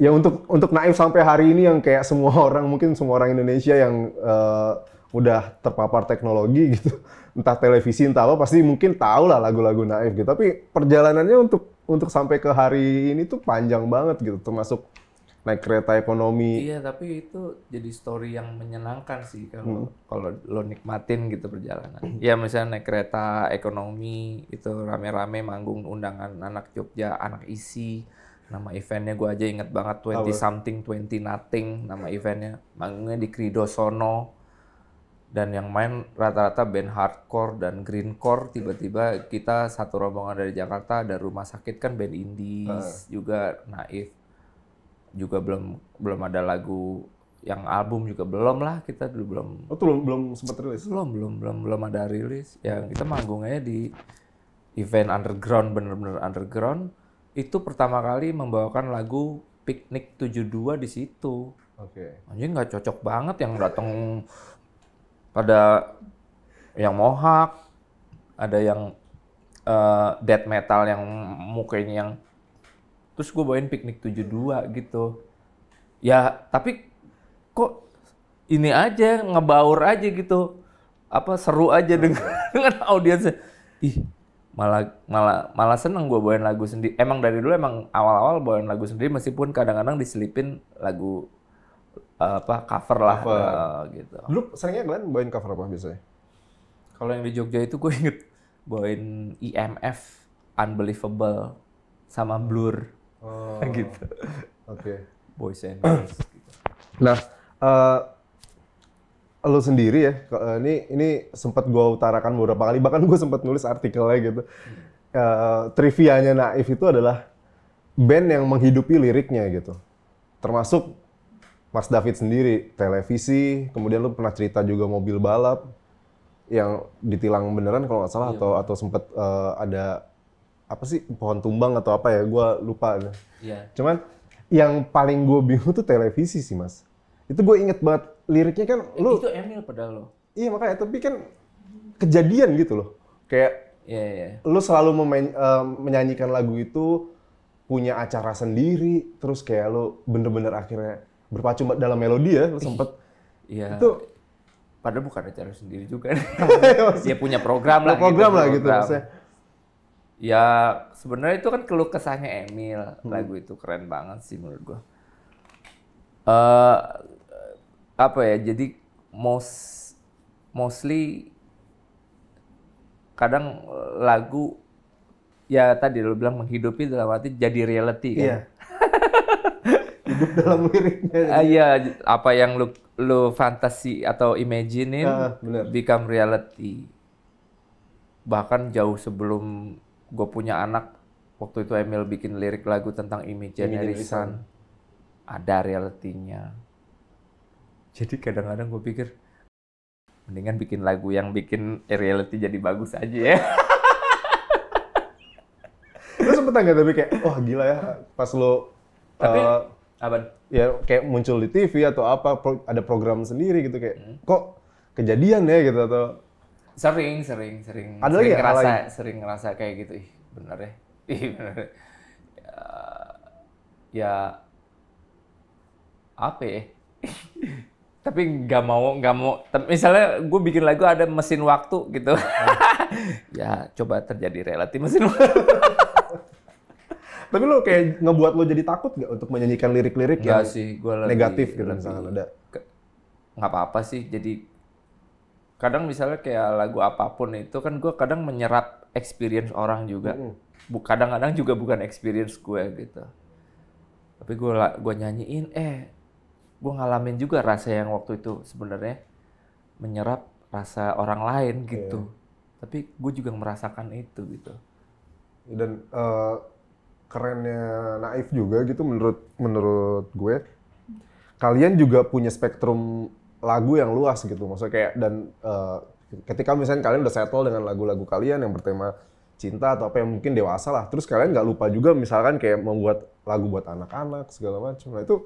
[SPEAKER 1] ya untuk untuk naif sampai hari ini yang kayak semua orang mungkin semua orang Indonesia yang uh, udah terpapar teknologi gitu entah televisi entah apa pasti mungkin tahu lah lagu-lagu naif gitu tapi perjalanannya untuk untuk sampai ke hari ini tuh panjang banget gitu termasuk naik kereta ekonomi. Iya,
[SPEAKER 2] tapi itu jadi story yang menyenangkan sih kalau hmm. kalau lo nikmatin gitu perjalanan. Iya, hmm. misalnya naik kereta ekonomi itu rame-rame manggung undangan anak Jogja, anak isi. Nama eventnya gua aja inget banget 20 Apa? something 20 nothing nama eventnya. Manggungnya di Kridosono dan yang main rata-rata band hardcore dan greencore tiba-tiba kita satu rombongan dari Jakarta dari rumah sakit kan band indie uh. Ah. juga naif juga belum belum ada lagu yang album juga belum lah kita dulu belum oh tuh belum belum sempat rilis belum belum belum belum ada rilis yang kita manggungnya di event underground bener-bener underground itu pertama kali membawakan lagu piknik 72 di situ Oke. Okay. Anjing nggak cocok banget yang datang pada yang mohak, ada yang uh, death metal yang mukanya yang terus gue bawain piknik 72 gitu ya tapi kok ini aja ngebaur aja gitu apa seru aja dengan, dengan audiensnya ih malah malah malah seneng gue bawain lagu sendiri emang dari dulu emang awal-awal bawain lagu sendiri meskipun kadang-kadang diselipin lagu apa cover lah cover. Uh, gitu
[SPEAKER 1] lu seringnya kalian bawain cover apa biasanya kalau yang di
[SPEAKER 2] Jogja itu gue inget
[SPEAKER 1] bawain
[SPEAKER 2] IMF e Unbelievable sama Blur Oh. gitu. Oke. Okay. Boys and
[SPEAKER 1] girls. Gitu. Nah, uh, eh, lo sendiri ya eh, ini ini sempat gue utarakan beberapa kali bahkan gue sempat nulis artikelnya gitu uh, eh, nya Naif itu adalah band yang menghidupi liriknya gitu termasuk Mas David sendiri televisi kemudian lo pernah cerita juga mobil balap yang ditilang beneran kalau nggak salah iya. atau atau sempat uh, ada apa sih pohon tumbang atau apa ya gue lupa yeah. cuman yang paling gue bingung tuh televisi sih mas itu gue inget banget liriknya kan eh, lu itu Emil padahal lo iya makanya tapi kan kejadian gitu loh kayak yeah, iya, iya. lu selalu memain, uh, menyanyikan lagu itu punya acara sendiri terus kayak lu bener-bener akhirnya berpacu dalam melodi ya lu sempet
[SPEAKER 2] iya. itu Padahal bukan acara sendiri juga. Iya, dia punya program lah. Gitu, program gitu, lah gitu maksudnya ya sebenarnya itu kan keluh kesahnya Emil hmm. lagu itu keren banget sih menurut gua uh, apa ya jadi most mostly kadang lagu ya tadi lo bilang menghidupi dalam arti jadi reality kan. Iya. Hidup dalam liriknya. Ah, iya, apa yang lu lu fantasi atau imagine uh, ah, become reality. Bahkan jauh sebelum gue punya anak waktu itu Emil bikin lirik lagu tentang image, sun ada realitinya jadi kadang-kadang gue pikir mendingan bikin lagu yang bikin reality jadi bagus aja ya
[SPEAKER 1] lu sempet nggak tapi kayak wah oh, gila ya pas lo tapi uh, eh, apa ya kayak muncul di TV atau apa ada program sendiri gitu kayak hmm. kok kejadian ya gitu atau
[SPEAKER 2] Sering, sering, sering. Aduh, sering ya, ngerasa, sering ngerasa kayak gitu. Ih, bener ya. Ih, bener. Ya, ya, ya apa ya? tapi nggak mau nggak mau misalnya gue bikin lagu ada mesin waktu gitu ya coba
[SPEAKER 1] terjadi relatif mesin waktu tapi lo kayak ngebuat lo jadi takut nggak untuk menyanyikan lirik-lirik yang sih, gua negatif gitu misalkan ada
[SPEAKER 2] nggak apa-apa sih jadi kadang misalnya kayak lagu apapun itu kan gue kadang menyerap experience orang juga mm. kadang-kadang juga bukan experience gue gitu tapi gue gue nyanyiin eh gue ngalamin juga rasa yang waktu itu sebenarnya menyerap rasa orang lain iya. gitu yeah. tapi gue juga merasakan itu
[SPEAKER 1] gitu dan uh, kerennya Naif juga gitu menurut menurut gue kalian juga punya spektrum lagu yang luas gitu maksudnya kayak dan uh, ketika misalnya kalian udah settle dengan lagu-lagu kalian yang bertema cinta atau apa yang mungkin dewasa lah terus kalian nggak lupa juga misalkan kayak membuat lagu buat anak-anak segala macam nah itu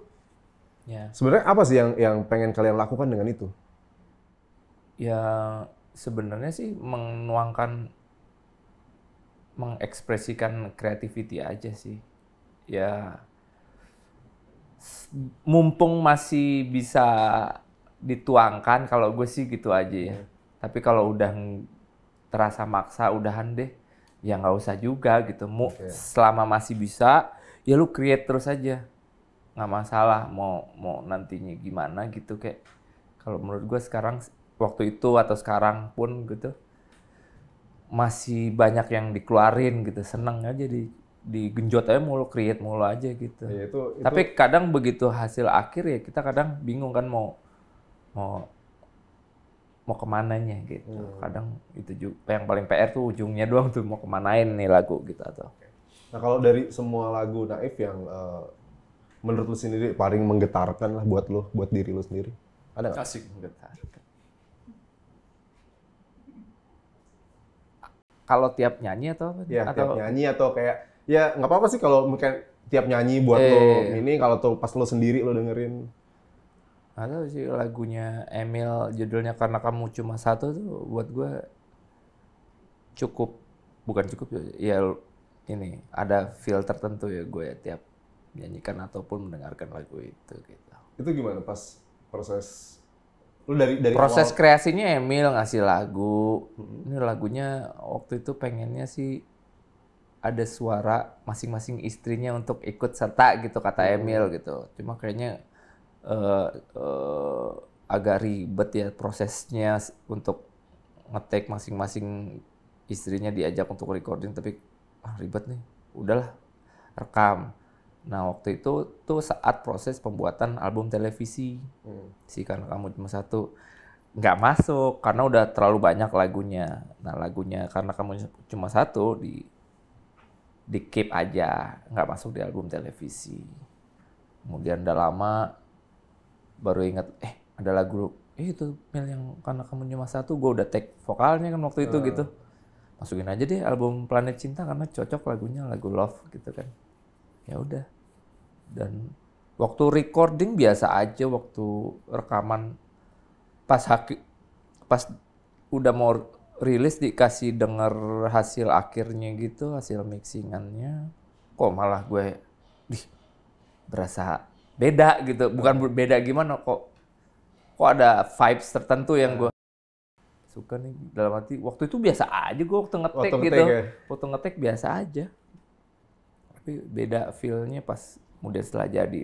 [SPEAKER 1] ya. sebenarnya apa sih yang yang pengen kalian lakukan dengan itu
[SPEAKER 2] ya sebenarnya sih menuangkan mengekspresikan creativity aja sih ya mumpung masih bisa dituangkan kalau gue sih gitu aja ya. Iya. Tapi kalau udah terasa maksa udahan deh, ya nggak usah juga gitu. Mu okay. selama masih bisa, ya lu create terus aja. nggak masalah mau mau nantinya gimana gitu kayak kalau menurut gue sekarang waktu itu atau sekarang pun gitu masih banyak yang dikeluarin gitu seneng aja di di genjot aja mulu, create mulu aja gitu. Ya, itu, itu... Tapi kadang begitu hasil akhir ya kita kadang bingung kan mau mau mau kemananya gitu. Hmm. Kadang itu juga yang paling PR tuh ujungnya doang tuh mau
[SPEAKER 1] kemanain nih lagu gitu atau. Nah kalau dari semua lagu Naif yang uh, menurut lu sendiri paling menggetarkan lah buat lu, buat diri lu sendiri, ada nggak? Asik menggetarkan. Kalau tiap nyanyi atau apa? Ya, atau... tiap nyanyi atau kayak ya nggak apa-apa sih kalau mungkin tiap nyanyi buat eh. Iya, lo iya, iya. ini kalau tuh pas lo sendiri lo dengerin atau sih lagunya Emil
[SPEAKER 2] judulnya karena kamu cuma satu tuh buat gue cukup bukan cukup ya, ya ini ada feel tertentu ya gue ya, tiap nyanyikan
[SPEAKER 1] ataupun mendengarkan lagu itu gitu. Itu gimana pas proses lu dari dari proses awal...
[SPEAKER 2] kreasinya Emil ngasih lagu. Hmm. Ini lagunya waktu itu pengennya sih ada suara masing-masing istrinya untuk ikut serta gitu kata hmm. Emil gitu. Cuma kayaknya uh, agak ribet ya prosesnya untuk ngetek masing-masing istrinya diajak untuk recording tapi ah, ribet nih udahlah rekam nah waktu itu tuh saat proses pembuatan album televisi hmm. si karena kamu cuma satu nggak masuk karena udah terlalu banyak lagunya nah lagunya karena kamu cuma satu di di keep aja nggak masuk di album televisi kemudian udah lama baru ingat eh ada lagu eh, itu mil yang karena kamu cuma satu gue udah take vokalnya kan waktu itu gitu masukin aja deh album planet cinta karena cocok lagunya lagu love gitu kan ya udah dan waktu recording biasa aja waktu rekaman pas haki, pas udah mau rilis dikasih denger hasil akhirnya gitu hasil mixingannya kok malah gue di berasa beda gitu bukan beda gimana kok kok ada vibes tertentu yang iya. gue suka nih dalam hati waktu itu biasa aja gue waktu ngetek waktu gitu ngetek, ya? waktu ngetek biasa aja tapi beda feelnya pas kemudian setelah jadi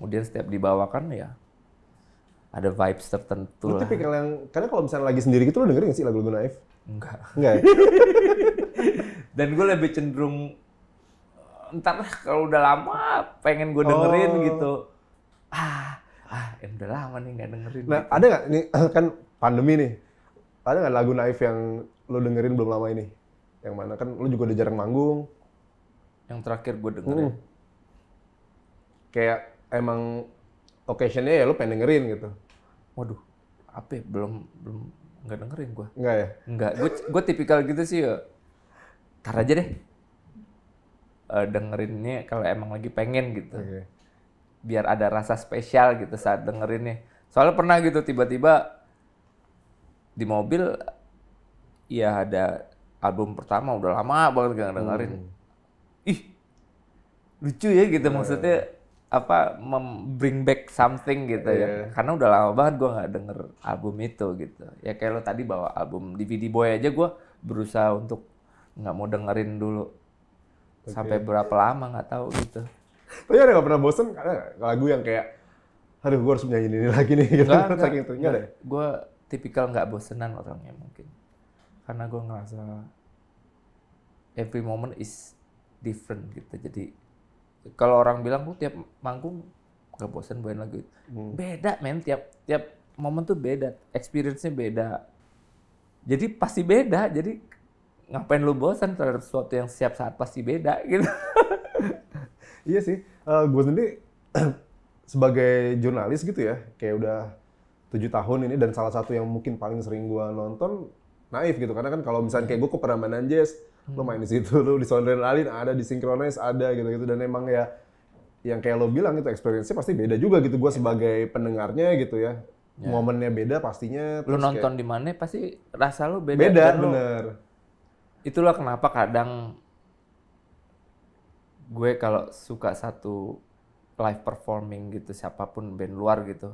[SPEAKER 2] kemudian setiap dibawakan ya ada vibes tertentu lu tapi
[SPEAKER 1] kalian yang karena kalau misalnya lagi sendiri gitu lo dengerin gak sih lagu-lagu naif enggak enggak dan gue lebih cenderung
[SPEAKER 2] ntar kalau udah lama pengen gue dengerin oh. gitu. Ah, ah, ya udah lama nih nggak dengerin. Nah,
[SPEAKER 1] gitu. ada nggak ini kan pandemi nih. Ada nggak lagu naif yang lo dengerin belum lama ini? Yang mana kan lo juga udah jarang manggung. Yang terakhir gue dengerin. Hmm. Kayak emang occasionnya ya lo pengen dengerin gitu. Waduh, apa ya?
[SPEAKER 2] belum belum nggak dengerin gue. Nggak ya? Nggak. Gue
[SPEAKER 1] gue tipikal gitu sih ya. Tar
[SPEAKER 2] aja deh uh, dengerinnya kalau emang lagi pengen gitu. Okay. Biar ada rasa spesial gitu saat dengerinnya. Soalnya pernah gitu tiba-tiba di mobil ya ada album pertama udah lama banget gak dengerin. Hmm. Ih, lucu ya gitu maksudnya apa mem bring back something gitu yeah. ya iya. karena udah lama banget gue nggak denger album itu gitu ya kayak lo tadi bawa album DVD Boy aja gue berusaha untuk nggak mau dengerin dulu okay. sampai berapa lama nggak tahu gitu
[SPEAKER 1] tapi ada nggak pernah bosen karena lagu yang kayak aduh gue harus nyanyiin ini lagi nih gitu saking itu nggak gitu. deh ya? gue
[SPEAKER 2] tipikal nggak bosenan orangnya mungkin karena gue ngerasa every moment is different gitu jadi kalau orang bilang tuh tiap manggung nggak bosen bawain lagu itu hmm. beda men tiap tiap momen tuh beda experience-nya beda jadi pasti beda jadi ngapain lu bosan terhadap
[SPEAKER 1] sesuatu yang setiap saat pasti beda gitu. iya sih, uh, eh, gue sendiri sebagai jurnalis gitu ya, kayak udah tujuh tahun ini dan salah satu yang mungkin paling sering gue nonton naif gitu karena kan kalau misalnya kayak gue ke peramanan Jazz, hmm. lo main di situ, lo di Sondren ada, di Synchronize ada gitu-gitu dan emang ya yang kayak lo bilang itu experience pasti beda juga gitu gue sebagai pendengarnya gitu ya. ya. Momennya beda pastinya. Lo nonton
[SPEAKER 2] di mana pasti rasa lo beda. Beda bener
[SPEAKER 1] itulah kenapa
[SPEAKER 2] kadang gue kalau suka satu live performing gitu siapapun band luar gitu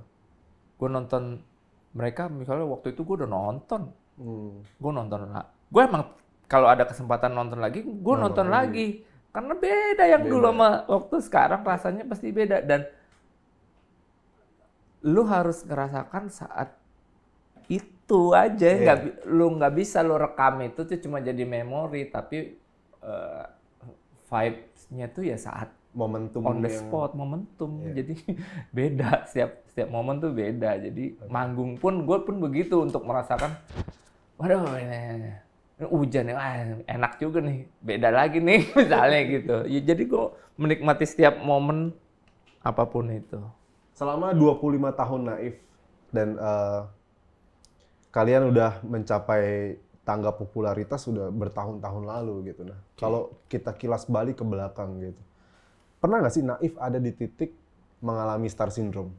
[SPEAKER 2] gue nonton mereka misalnya waktu itu gue udah nonton hmm. gue nonton gue emang kalau ada kesempatan nonton lagi gue nonton, nonton lagi. lagi karena beda yang beda. dulu sama waktu sekarang rasanya pasti beda dan lu harus ngerasakan saat
[SPEAKER 1] itu aja yeah. nggak
[SPEAKER 2] lu nggak bisa lu rekam itu tuh cuma jadi memori tapi uh, eh, vibes nya tuh ya saat
[SPEAKER 1] momentum on the yang... spot
[SPEAKER 2] momentum yeah. jadi beda setiap setiap momen tuh beda jadi okay. manggung pun gue pun begitu untuk merasakan waduh ini, hujan ya ah, enak juga nih beda lagi nih misalnya gitu ya, jadi gue menikmati setiap momen
[SPEAKER 1] apapun itu selama 25 tahun naif dan uh, kalian udah mencapai tangga popularitas sudah bertahun-tahun lalu gitu nah okay. kalau kita kilas balik ke belakang gitu pernah nggak sih Naif ada di titik mengalami star syndrome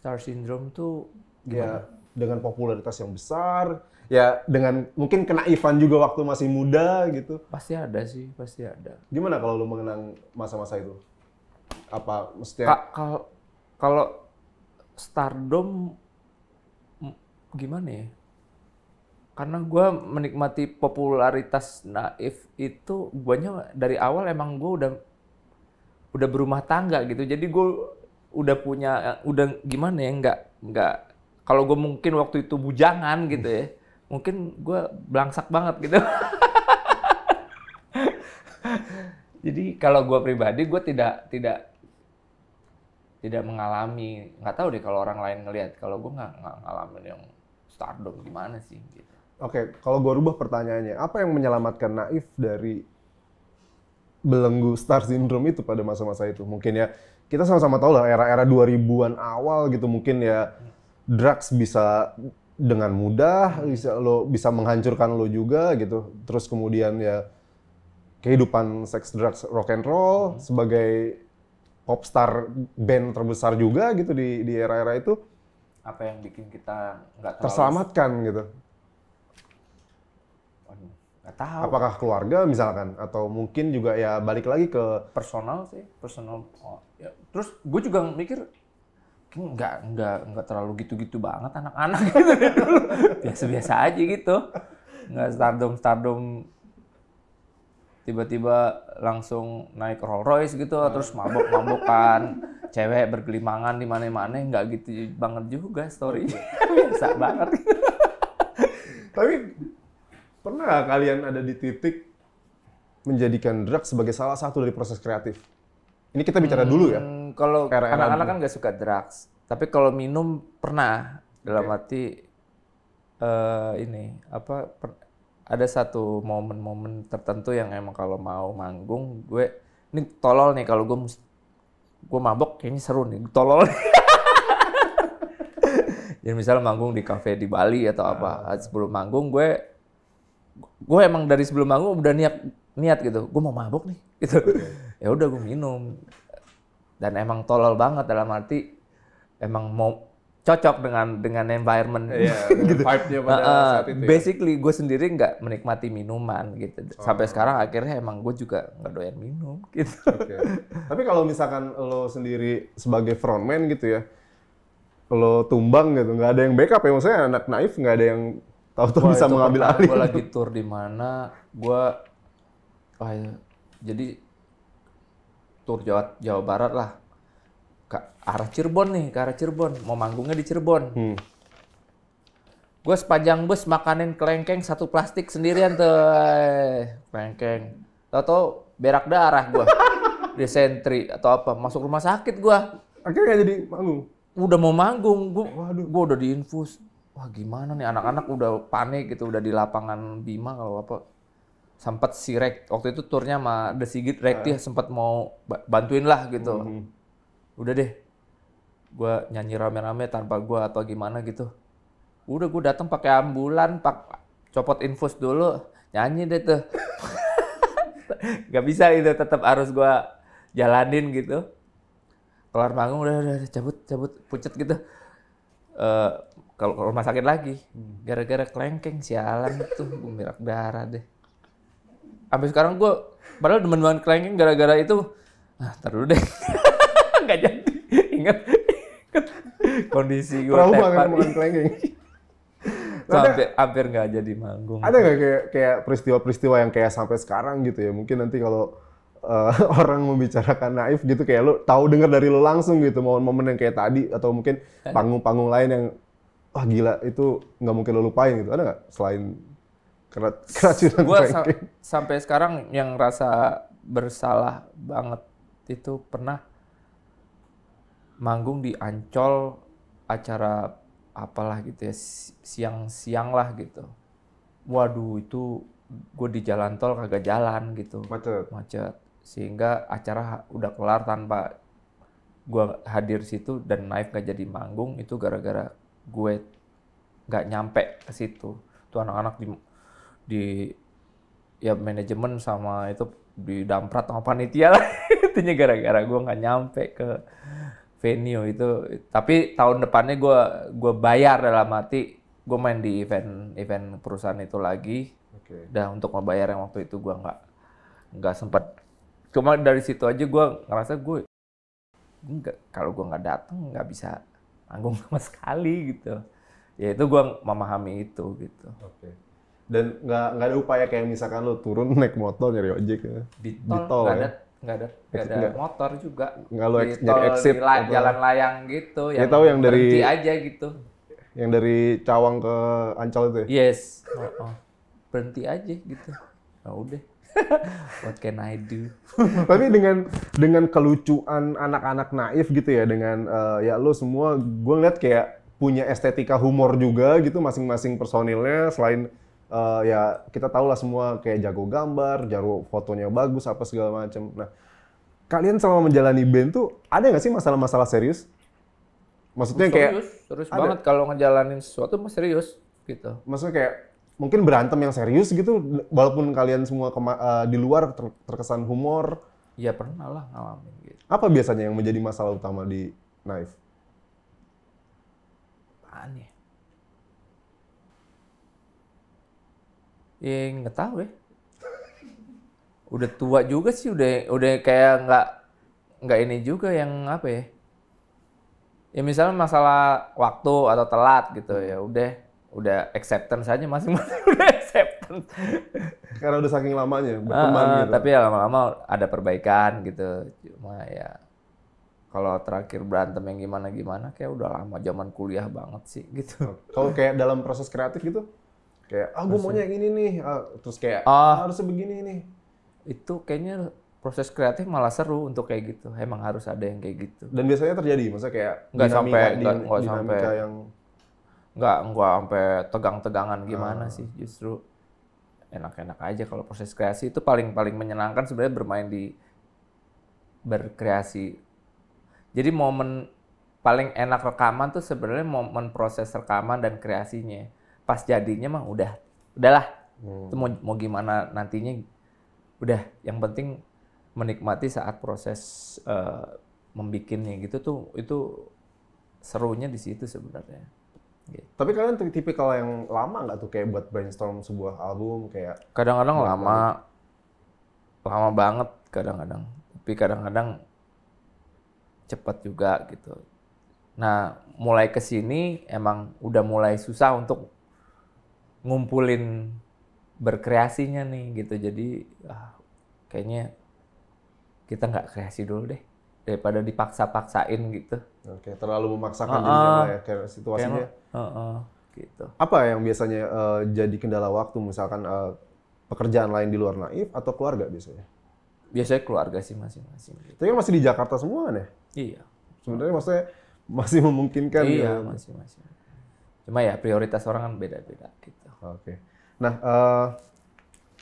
[SPEAKER 1] star syndrome tuh ya, gimana? ya dengan popularitas yang besar ya dengan mungkin kena Ivan juga waktu masih muda gitu pasti ada sih pasti ada gimana kalau lu mengenang masa-masa itu apa mestinya kalau kalau stardom
[SPEAKER 2] gimana ya? Karena gue menikmati popularitas Naif itu guanya dari awal emang gue udah udah berumah tangga gitu. Jadi gue udah punya udah gimana ya Enggak enggak kalau gue mungkin waktu itu bujangan gitu ya mungkin gue belangsak banget gitu jadi kalau gue pribadi gue tidak tidak tidak mengalami nggak tahu deh kalau orang lain ngelihat kalau gue nggak ngalamin yang stardom gimana sih gitu.
[SPEAKER 1] Oke, okay, kalau gue rubah pertanyaannya, apa yang menyelamatkan Naif dari belenggu star syndrome itu pada masa-masa itu? Mungkin ya kita sama-sama tahu lah era-era 2000-an awal gitu mungkin ya drugs bisa dengan mudah bisa lo bisa menghancurkan lo juga gitu. Terus kemudian ya kehidupan seks drugs rock and roll hmm. sebagai popstar band terbesar juga gitu di di era-era itu
[SPEAKER 2] apa yang bikin kita
[SPEAKER 1] nggak terselamatkan gitu? nggak tahu. Apakah keluarga misalkan atau mungkin juga ya balik lagi ke personal sih, personal. Oh, ya. Terus gue juga mikir nggak nggak nggak terlalu
[SPEAKER 2] gitu-gitu banget anak-anak gitu dulu biasa-biasa aja gitu nggak stardom stardom tiba-tiba langsung naik Rolls Royce gitu hmm. terus mabok-mabokan cewek bergelimangan di mana-mana nggak gitu banget juga story biasa banget tapi pernah
[SPEAKER 1] kalian ada di titik menjadikan drug sebagai salah satu dari proses kreatif ini kita bicara hmm, dulu ya hmm, kalau anak-anak kan nggak suka drugs tapi kalau minum
[SPEAKER 2] pernah dalam okay. arti uh, ini apa per, ada satu momen-momen tertentu yang emang kalau mau manggung gue ini tolol nih kalau gue gue mabok kayaknya seru nih tolol jadi misalnya manggung di kafe di Bali atau apa ah. sebelum manggung gue gue emang dari sebelum manggung udah niat niat gitu gue mau mabok nih gitu ya udah gue minum dan emang tolol banget dalam arti emang mau cocok dengan dengan environment yeah, iya, gitu. Vibe-nya pada uh, saat itu. Ya. Basically gue sendiri nggak menikmati minuman gitu. Oh. Sampai sekarang akhirnya emang gue juga nggak doyan minum gitu. Okay.
[SPEAKER 1] Tapi kalau misalkan lo sendiri sebagai frontman gitu ya, lo tumbang gitu, nggak ada yang backup ya maksudnya anak naif nggak ada yang tahu-tahu bisa mengambil alih. Gue lagi tour di mana, gue oh, ya. jadi tour
[SPEAKER 2] Jawa Jawa Barat lah ke arah Cirebon nih, ke arah Cirebon. Mau manggungnya di Cirebon. Hmm. Gue sepanjang bus makanin kelengkeng satu plastik sendirian tuh. Kelengkeng. Tau-tau berak darah gue. Desentri atau apa. Masuk rumah sakit gue. Akhirnya jadi manggung? Udah mau manggung. Gue gua udah diinfus. Wah gimana nih anak-anak udah panik gitu. Udah di lapangan Bima kalau apa. Sempet si Rek. Waktu itu turnya sama The Sigit Rek uh. dia sempet mau bantuin lah gitu. Mm -hmm udah deh gue nyanyi rame-rame tanpa gue atau gimana gitu udah gue datang pakai ambulan pak copot infus dulu nyanyi deh tuh nggak bisa itu tetap harus gue jalanin gitu keluar panggung udah, udah, udah cabut cabut pucet gitu uh, kalau rumah sakit lagi gara-gara kelengkeng sialan tuh bumerak darah deh sampai sekarang gue padahal demen banget kelengkeng gara-gara itu ah taruh deh nggak jadi. Ingat, kondisi gue Trauma kan bukan
[SPEAKER 1] kelengking. sampai
[SPEAKER 2] hampir nggak jadi manggung. Ada nggak
[SPEAKER 1] kayak kayak peristiwa-peristiwa yang kayak sampai sekarang gitu ya? Mungkin nanti kalau uh, orang membicarakan naif gitu kayak lu tahu dengar dari lu langsung gitu momen-momen yang kayak tadi atau mungkin panggung-panggung lain yang wah gila itu nggak mungkin lu lupain gitu. Ada nggak selain keracunan Gua sa
[SPEAKER 2] sampai sekarang yang rasa bersalah banget itu pernah manggung di Ancol acara apalah gitu ya siang-siang lah gitu. Waduh itu gue di jalan tol kagak jalan gitu. Macet. Macet. Sehingga acara udah kelar tanpa gue hadir situ dan Naif gak jadi manggung itu gara-gara gue nggak nyampe ke situ. Tuh anak-anak di di ya manajemen sama itu di damprat sama panitia lah. itu gara-gara gue nggak nyampe ke venue itu tapi tahun depannya gue gue bayar dalam hati gue main di event event perusahaan itu lagi okay. dan untuk membayar yang waktu itu gue nggak nggak sempat cuma dari situ aja gue ngerasa gue nggak kalau gue nggak datang nggak bisa manggung sama sekali gitu ya itu gue memahami
[SPEAKER 1] itu gitu okay. dan nggak nggak ada upaya kayak misalkan lo turun naik motor nyari ojek ya di tol, ya? ada Enggak ada enggak ada enggak. motor
[SPEAKER 2] juga Enggak lo ex, jadi exit di la, jalan layang gitu ya tahu yang dari aja gitu
[SPEAKER 1] yang dari Cawang ke Ancol itu ya? yes oh, oh. berhenti aja
[SPEAKER 2] gitu nah, udah What can I do?
[SPEAKER 1] Tapi dengan dengan kelucuan anak-anak naif gitu ya dengan uh, ya lo semua gue ngeliat kayak punya estetika humor juga gitu masing-masing personilnya selain uh, ya kita tahu lah semua kayak jago gambar, jago fotonya bagus apa segala macam. Nah, kalian selama menjalani band tuh ada nggak sih masalah-masalah serius? Maksudnya serius, kayak
[SPEAKER 2] serius ada. banget kalau ngejalanin sesuatu mah serius gitu. Maksudnya kayak
[SPEAKER 1] mungkin berantem yang serius gitu walaupun kalian semua uh, di luar ter terkesan humor.
[SPEAKER 2] Ya pernah lah
[SPEAKER 1] ngalamin gitu. Apa biasanya yang menjadi masalah utama di Knife?
[SPEAKER 2] Aneh. Ya nggak tahu ya. Udah tua juga sih, udah udah kayak nggak nggak ini juga yang apa ya? Ya misalnya masalah waktu atau telat gitu ya udah udah acceptance aja masih masih udah acceptance.
[SPEAKER 1] Karena udah saking lamanya berteman uh, uh, gitu. Tapi
[SPEAKER 2] ya lama-lama ada perbaikan gitu. Cuma ya kalau terakhir berantem yang gimana-gimana kayak udah lama zaman kuliah banget sih gitu. Kalau kayak
[SPEAKER 1] dalam proses kreatif gitu
[SPEAKER 2] Kayak, ah gue maunya yang
[SPEAKER 1] ini nih. Ah, terus
[SPEAKER 2] kayak, ah, harusnya begini nih. Itu kayaknya proses kreatif malah seru untuk kayak gitu. Emang harus ada yang kayak gitu. Dan
[SPEAKER 1] biasanya terjadi, maksudnya kayak nggak dinamika, sampai nggak sampai yang
[SPEAKER 2] nggak nggak sampai tegang-tegangan gimana ah. sih justru enak-enak aja kalau proses kreasi itu paling paling menyenangkan sebenarnya bermain di berkreasi. Jadi momen paling enak rekaman tuh sebenarnya momen proses rekaman dan kreasinya pas jadinya mah udah udahlah hmm. itu mau mau gimana nantinya udah yang penting menikmati saat proses
[SPEAKER 1] uh, membikinnya gitu tuh itu serunya di situ sebenarnya. Gitu. Tapi kalian tipikal yang lama nggak tuh kayak buat brainstorm sebuah album kayak?
[SPEAKER 2] Kadang-kadang lama, lama banget kadang-kadang. Tapi kadang-kadang cepat juga gitu. Nah mulai kesini emang udah mulai susah untuk ngumpulin berkreasinya nih gitu jadi ah, kayaknya kita nggak kreasi dulu deh
[SPEAKER 1] daripada dipaksa-paksain gitu. Oke, terlalu memaksakan uh, ah, dirinya ya ah. kayak situasinya. Kayak, uh, uh, gitu. Apa yang biasanya uh, jadi kendala waktu misalkan uh, pekerjaan lain di luar Naif atau keluarga biasanya? Biasanya keluarga sih masing-masing. Gitu. Tapi kan masih di Jakarta semua nih? Kan ya? Iya. Sebenarnya maksudnya masih memungkinkan. Iya, ya. Gitu. masing masih. Cuma ya prioritas orang kan beda-beda gitu. Oke. Okay. Nah, uh,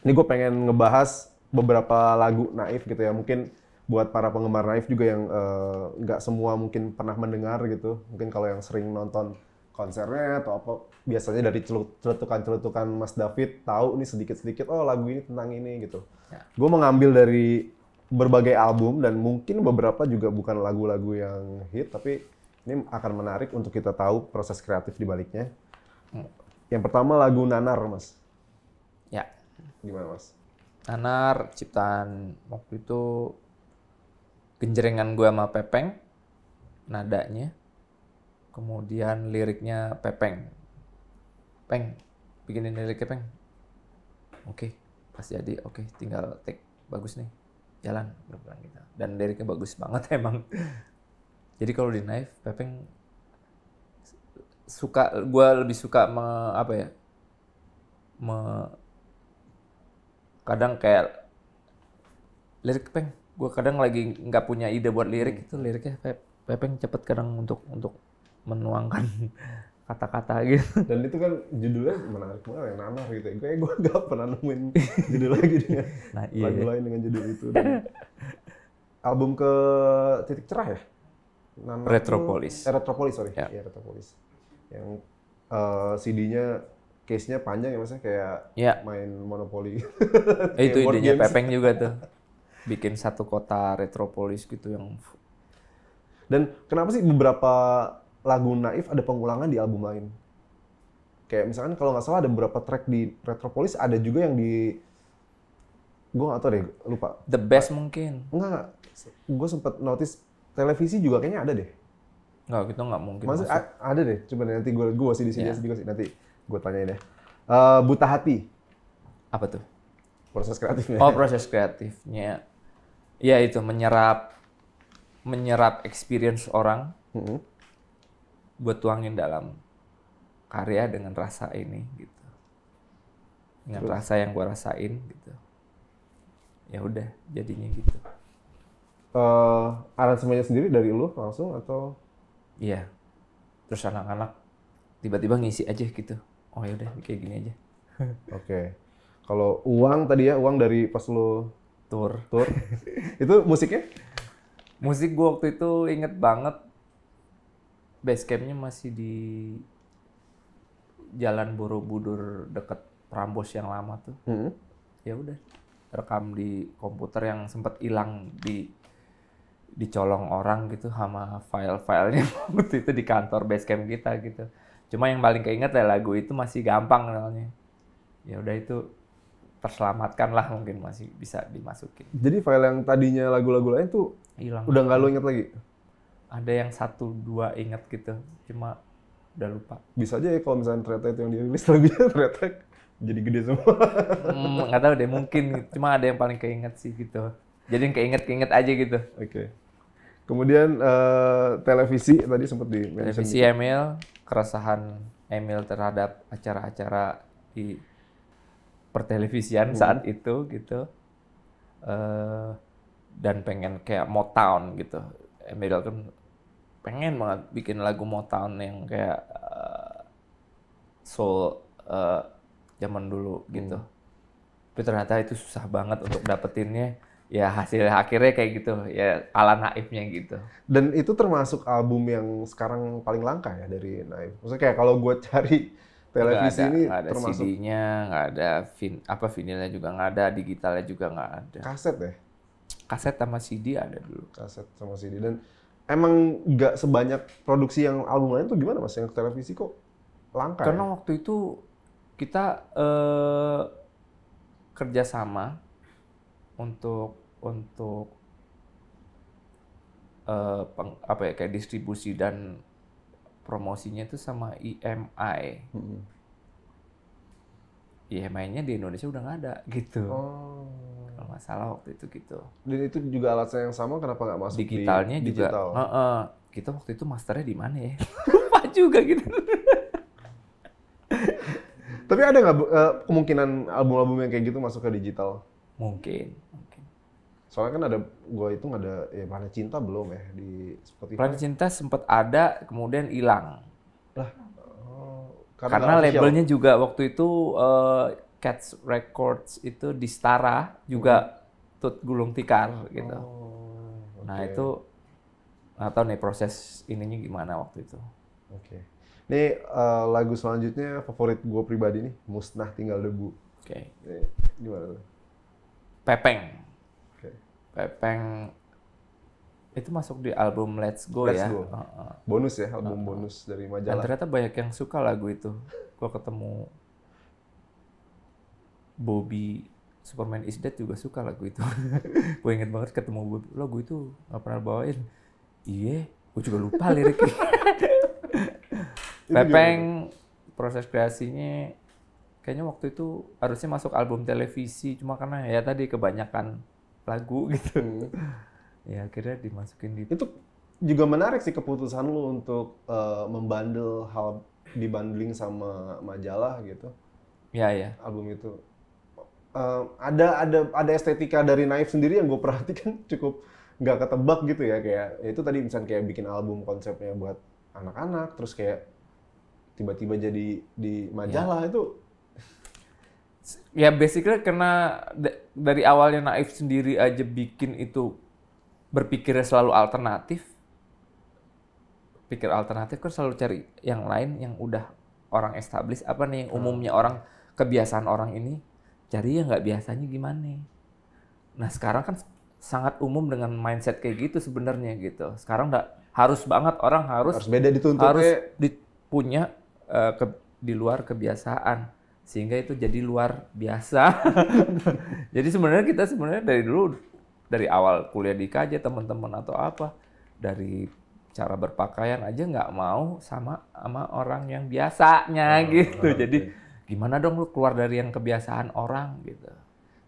[SPEAKER 1] ini gue pengen ngebahas beberapa lagu Naif gitu ya. Mungkin buat para penggemar Naif juga yang eh, nggak uh, semua mungkin pernah mendengar gitu. Mungkin kalau yang sering nonton konsernya atau apa, biasanya dari celut-celutukan celutukan Mas David tahu nih sedikit-sedikit, oh lagu ini tentang ini gitu. Ya. Gue mengambil dari berbagai album dan mungkin beberapa juga bukan lagu-lagu yang hit, tapi ini akan menarik untuk kita tahu proses kreatif di baliknya. Hmm. Yang pertama lagu Nanar, Mas.
[SPEAKER 2] Ya. Gimana, Mas?
[SPEAKER 1] Nanar ciptaan waktu itu
[SPEAKER 2] genjrengan gue sama Pepeng nadanya. Kemudian liriknya Pepeng. Peng, bikinin liriknya Peng. Oke, pas jadi oke, tinggal take bagus nih. Jalan, kita. Dan liriknya bagus banget emang. jadi kalau di Knife, Pepeng suka gue lebih suka me, apa ya me, kadang kayak lirik peng gue kadang lagi nggak punya ide buat lirik itu liriknya pe, pepeng cepet kadang untuk untuk menuangkan kata-kata gitu
[SPEAKER 1] dan itu kan judulnya menarik banget yang nama gitu ya gue gue gak pernah nemuin judul lagi dengan nah, iya, lagu iya. lain dengan judul itu dan album ke titik cerah ya Nama Retropolis. eh, Retropolis sorry. Ya. Ya, Retropolis yang uh, eh, CD-nya case-nya panjang ya maksudnya kayak ya. main monopoli. eh, itu idenya nya Pepeng juga tuh. Bikin satu kota retropolis gitu yang Dan kenapa sih beberapa lagu Naif ada pengulangan di album lain? Kayak misalkan kalau nggak salah ada beberapa track di Retropolis ada juga yang di gue gak tau deh lupa the best mungkin enggak gue sempet notice televisi juga kayaknya ada deh Enggak, kita nggak mungkin. Masuk, masuk. ada deh, coba nanti gue gue sih di sini yeah. juga sih nanti gue tanyain ya. Uh, buta hati. Apa tuh? Proses kreatifnya. Oh, proses kreatifnya.
[SPEAKER 2] Ya itu menyerap menyerap experience orang. Mm -hmm. Gue tuangin dalam karya dengan rasa ini gitu. Dengan Terus. rasa yang gue rasain
[SPEAKER 1] gitu. Ya udah, jadinya gitu uh, aransemennya sendiri dari lu langsung atau
[SPEAKER 2] Iya. Terus anak-anak
[SPEAKER 1] tiba-tiba ngisi aja gitu. Oh ya udah kayak gini aja. Oke. Okay. Kalau uang tadi ya, uang dari pas lo tour. Tour. itu musiknya?
[SPEAKER 2] Musik gua waktu itu inget banget basecampnya masih di Jalan Borobudur deket Prambos yang lama tuh. Hmm. Ya udah rekam di komputer yang sempat hilang di dicolong orang gitu sama file-filenya waktu itu di kantor basecamp kita gitu. Cuma yang paling keinget ya lagu itu masih gampang soalnya. Ya udah itu terselamatkan lah mungkin masih bisa dimasukin.
[SPEAKER 1] Jadi file yang tadinya lagu-lagu lain tuh hilang. Udah nggak lo inget lagi?
[SPEAKER 2] Ada yang satu dua inget gitu, cuma udah lupa.
[SPEAKER 1] Bisa aja ya kalau misalnya ternyata itu yang dirilis lagunya ternyata jadi gede semua. Hmm, nggak
[SPEAKER 2] hmm, tahu deh mungkin, cuma ada yang paling keinget sih gitu
[SPEAKER 1] jadi keinget-keinget aja gitu oke okay. kemudian uh, televisi tadi sempat di televisi gitu. Emil keresahan
[SPEAKER 2] Emil terhadap acara-acara di pertelevisian hmm. saat itu gitu uh, dan pengen kayak Motown gitu Emil kan pengen banget bikin lagu Motown yang kayak uh, soul uh, zaman dulu gitu. Hmm. Tapi ternyata itu susah banget untuk dapetinnya ya hasil akhirnya kayak gitu ya ala naifnya gitu
[SPEAKER 1] dan itu termasuk album yang sekarang paling langka ya dari naif maksudnya kayak kalau gue cari televisi ada, ini gak ada termasuk
[SPEAKER 2] CD-nya nggak ada vin apa vinilnya juga nggak ada digitalnya juga nggak ada
[SPEAKER 1] kaset ya kaset sama CD ada dulu kaset sama CD dan emang nggak sebanyak produksi yang album lain tuh gimana mas yang televisi kok langka karena ya? waktu itu kita eh,
[SPEAKER 2] kerjasama untuk untuk uh, peng, apa ya kayak distribusi dan promosinya itu sama IMI. E hmm. IMI-nya e di Indonesia udah nggak ada
[SPEAKER 1] gitu. Oh. Kalau nggak salah waktu itu gitu. Dan itu juga saya yang sama kenapa nggak masuk digitalnya di digital. juga. Uh, uh, kita waktu itu masternya di mana ya? Lupa juga gitu. Tapi ada nggak uh, kemungkinan album-album yang kayak gitu masuk ke digital? Mungkin. Mungkin. Soalnya kan ada, gue itu ada ya Planet Cinta belum ya di Spotify. Planet
[SPEAKER 2] Cinta sempat ada, kemudian hilang.
[SPEAKER 1] Lah, oh,
[SPEAKER 2] karena, karena labelnya juga waktu itu uh, Cats Records itu di Stara juga hmm. tut gulung tikar gitu. okay. Oh, nah itu atau nih proses ininya gimana waktu itu? Oke. Okay.
[SPEAKER 1] Ini uh, eh, lagu selanjutnya favorit gue pribadi nih, Musnah Tinggal Debu. Oke.
[SPEAKER 2] Okay. Gimana Pepeng. Okay.
[SPEAKER 1] Pepeng
[SPEAKER 2] itu masuk di album Let's Go Let's ya. Go. Bonus
[SPEAKER 1] ya, album bonus dari majalah. Dan ternyata
[SPEAKER 2] banyak yang suka lagu itu. Gua ketemu
[SPEAKER 1] Bobby
[SPEAKER 2] Superman is Dead juga suka lagu itu. gue inget banget ketemu Bobby, lagu itu gak pernah bawain. Iya, gue juga lupa liriknya. Pepeng proses kreasinya kayaknya waktu itu harusnya masuk album televisi
[SPEAKER 1] cuma karena ya tadi kebanyakan
[SPEAKER 2] lagu gitu hmm. ya akhirnya dimasukin di itu
[SPEAKER 1] juga menarik sih keputusan lo untuk uh, membandel hal dibanding sama majalah gitu ya ya album itu uh, ada ada ada estetika dari Naif sendiri yang gue perhatikan cukup nggak ketebak gitu ya kayak ya itu tadi misalnya kayak bikin album konsepnya buat anak-anak terus kayak tiba-tiba jadi di majalah ya. itu
[SPEAKER 2] ya basically karena dari awalnya Naif sendiri aja bikin itu berpikirnya selalu alternatif pikir alternatif kan selalu cari yang lain yang udah orang establish apa nih yang hmm. umumnya hmm. orang kebiasaan orang ini cari yang nggak biasanya gimana nah sekarang kan sangat umum dengan mindset kayak gitu sebenarnya gitu sekarang nggak harus banget orang harus harus beda dituntut harus ya. punya uh, ke, di luar kebiasaan sehingga itu jadi luar biasa. jadi sebenarnya kita sebenarnya dari dulu dari awal kuliah di KJ teman-teman atau apa dari cara berpakaian aja nggak mau sama sama orang yang biasanya oh, gitu. Oh, jadi gimana dong lu keluar dari yang kebiasaan orang gitu.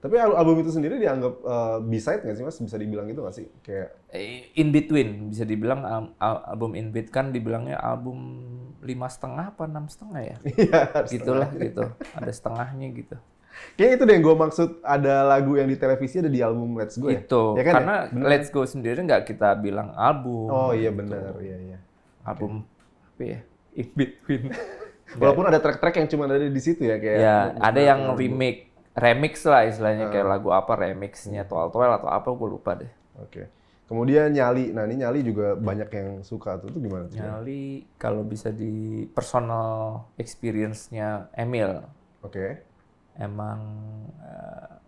[SPEAKER 1] Tapi album itu sendiri dianggap uh, B-side nggak sih mas? Bisa dibilang gitu nggak sih? Kayak eh,
[SPEAKER 2] in between bisa dibilang um, album in between kan dibilangnya album lima setengah apa enam setengah ya? Iya. Gitulah gitu. Ada setengahnya gitu.
[SPEAKER 1] Kayaknya itu deh yang gue maksud ada lagu yang di televisi ada di album Let's Go ya? Itu, ya kan ya? karena ya?
[SPEAKER 2] Let's Go sendiri nggak kita bilang album. Oh iya gitu. bener iya iya. Album okay. apa ya? In Between.
[SPEAKER 1] Walaupun ada track-track yang cuma ada di situ ya kayak. Ya, ada yang album. remake
[SPEAKER 2] remix lah istilahnya kayak ah. lagu apa remixnya Toal Toal atau apa gue lupa deh. Oke.
[SPEAKER 1] Kemudian nyali, nah ini nyali juga banyak yang suka tuh, tuh gimana? Nyali kalau bisa di personal
[SPEAKER 2] experience-nya Emil. Oke. Okay. Emang uh,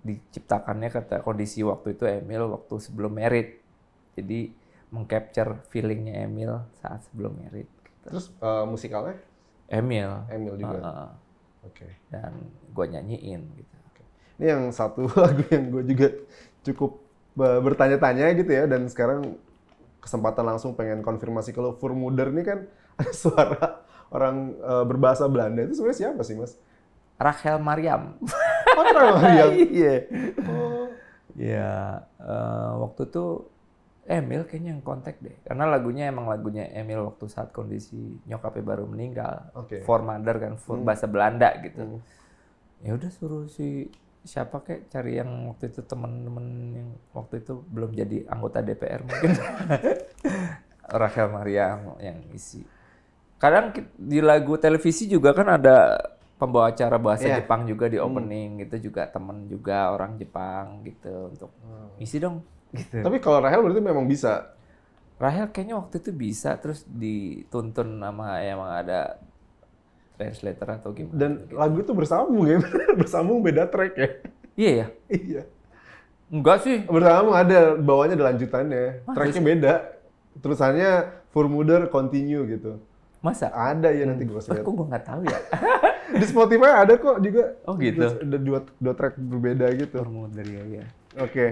[SPEAKER 2] diciptakannya kata kondisi waktu itu Emil waktu sebelum merit. Jadi mengcapture feelingnya Emil saat sebelum merit.
[SPEAKER 1] Terus uh, musikalnya? Emil. Emil juga. uh okay.
[SPEAKER 2] dan gue nyanyiin gitu
[SPEAKER 1] ini yang satu lagu yang gue juga cukup bertanya-tanya gitu ya dan sekarang kesempatan langsung pengen konfirmasi kalau Vermoeder ini kan suara orang e, berbahasa Belanda itu sebenarnya siapa sih mas? Rachel Mariam. Oh, Rachel Mariam. Iya. Oh. Iya, e, waktu itu Emil
[SPEAKER 2] kayaknya yang kontak deh. Karena lagunya emang lagunya Emil waktu saat kondisi nyokapnya baru meninggal. Okay. For mother kan, for hmm. bahasa Belanda gitu. Hmm. Ya udah suruh si siapa kayak cari yang waktu itu temen-temen yang waktu itu belum jadi anggota DPR mungkin. Rachel Maria yang isi. Kadang di lagu televisi juga kan ada pembawa acara bahasa yeah. Jepang juga di hmm. opening hmm. gitu juga temen juga orang Jepang gitu untuk hmm. isi dong gitu. Tapi kalau Rahel berarti memang bisa. Rahel kayaknya waktu itu bisa terus dituntun sama emang ada translator atau gimana.
[SPEAKER 1] Dan gitu. lagu itu bersambung ya, bersambung beda track ya. Iya ya. Iya. Enggak sih. Bersambung ada bawahnya ada lanjutannya. Mas, Tracknya sih? beda. Terusannya Furmuder Continue gitu. Masa? Ada ya nanti gue hmm. lihat. Kok gue nggak tahu ya. Di Spotify ada kok juga. Oh gitu. Ada dua dua track berbeda gitu. Furmuder ya ya. Oke. Okay.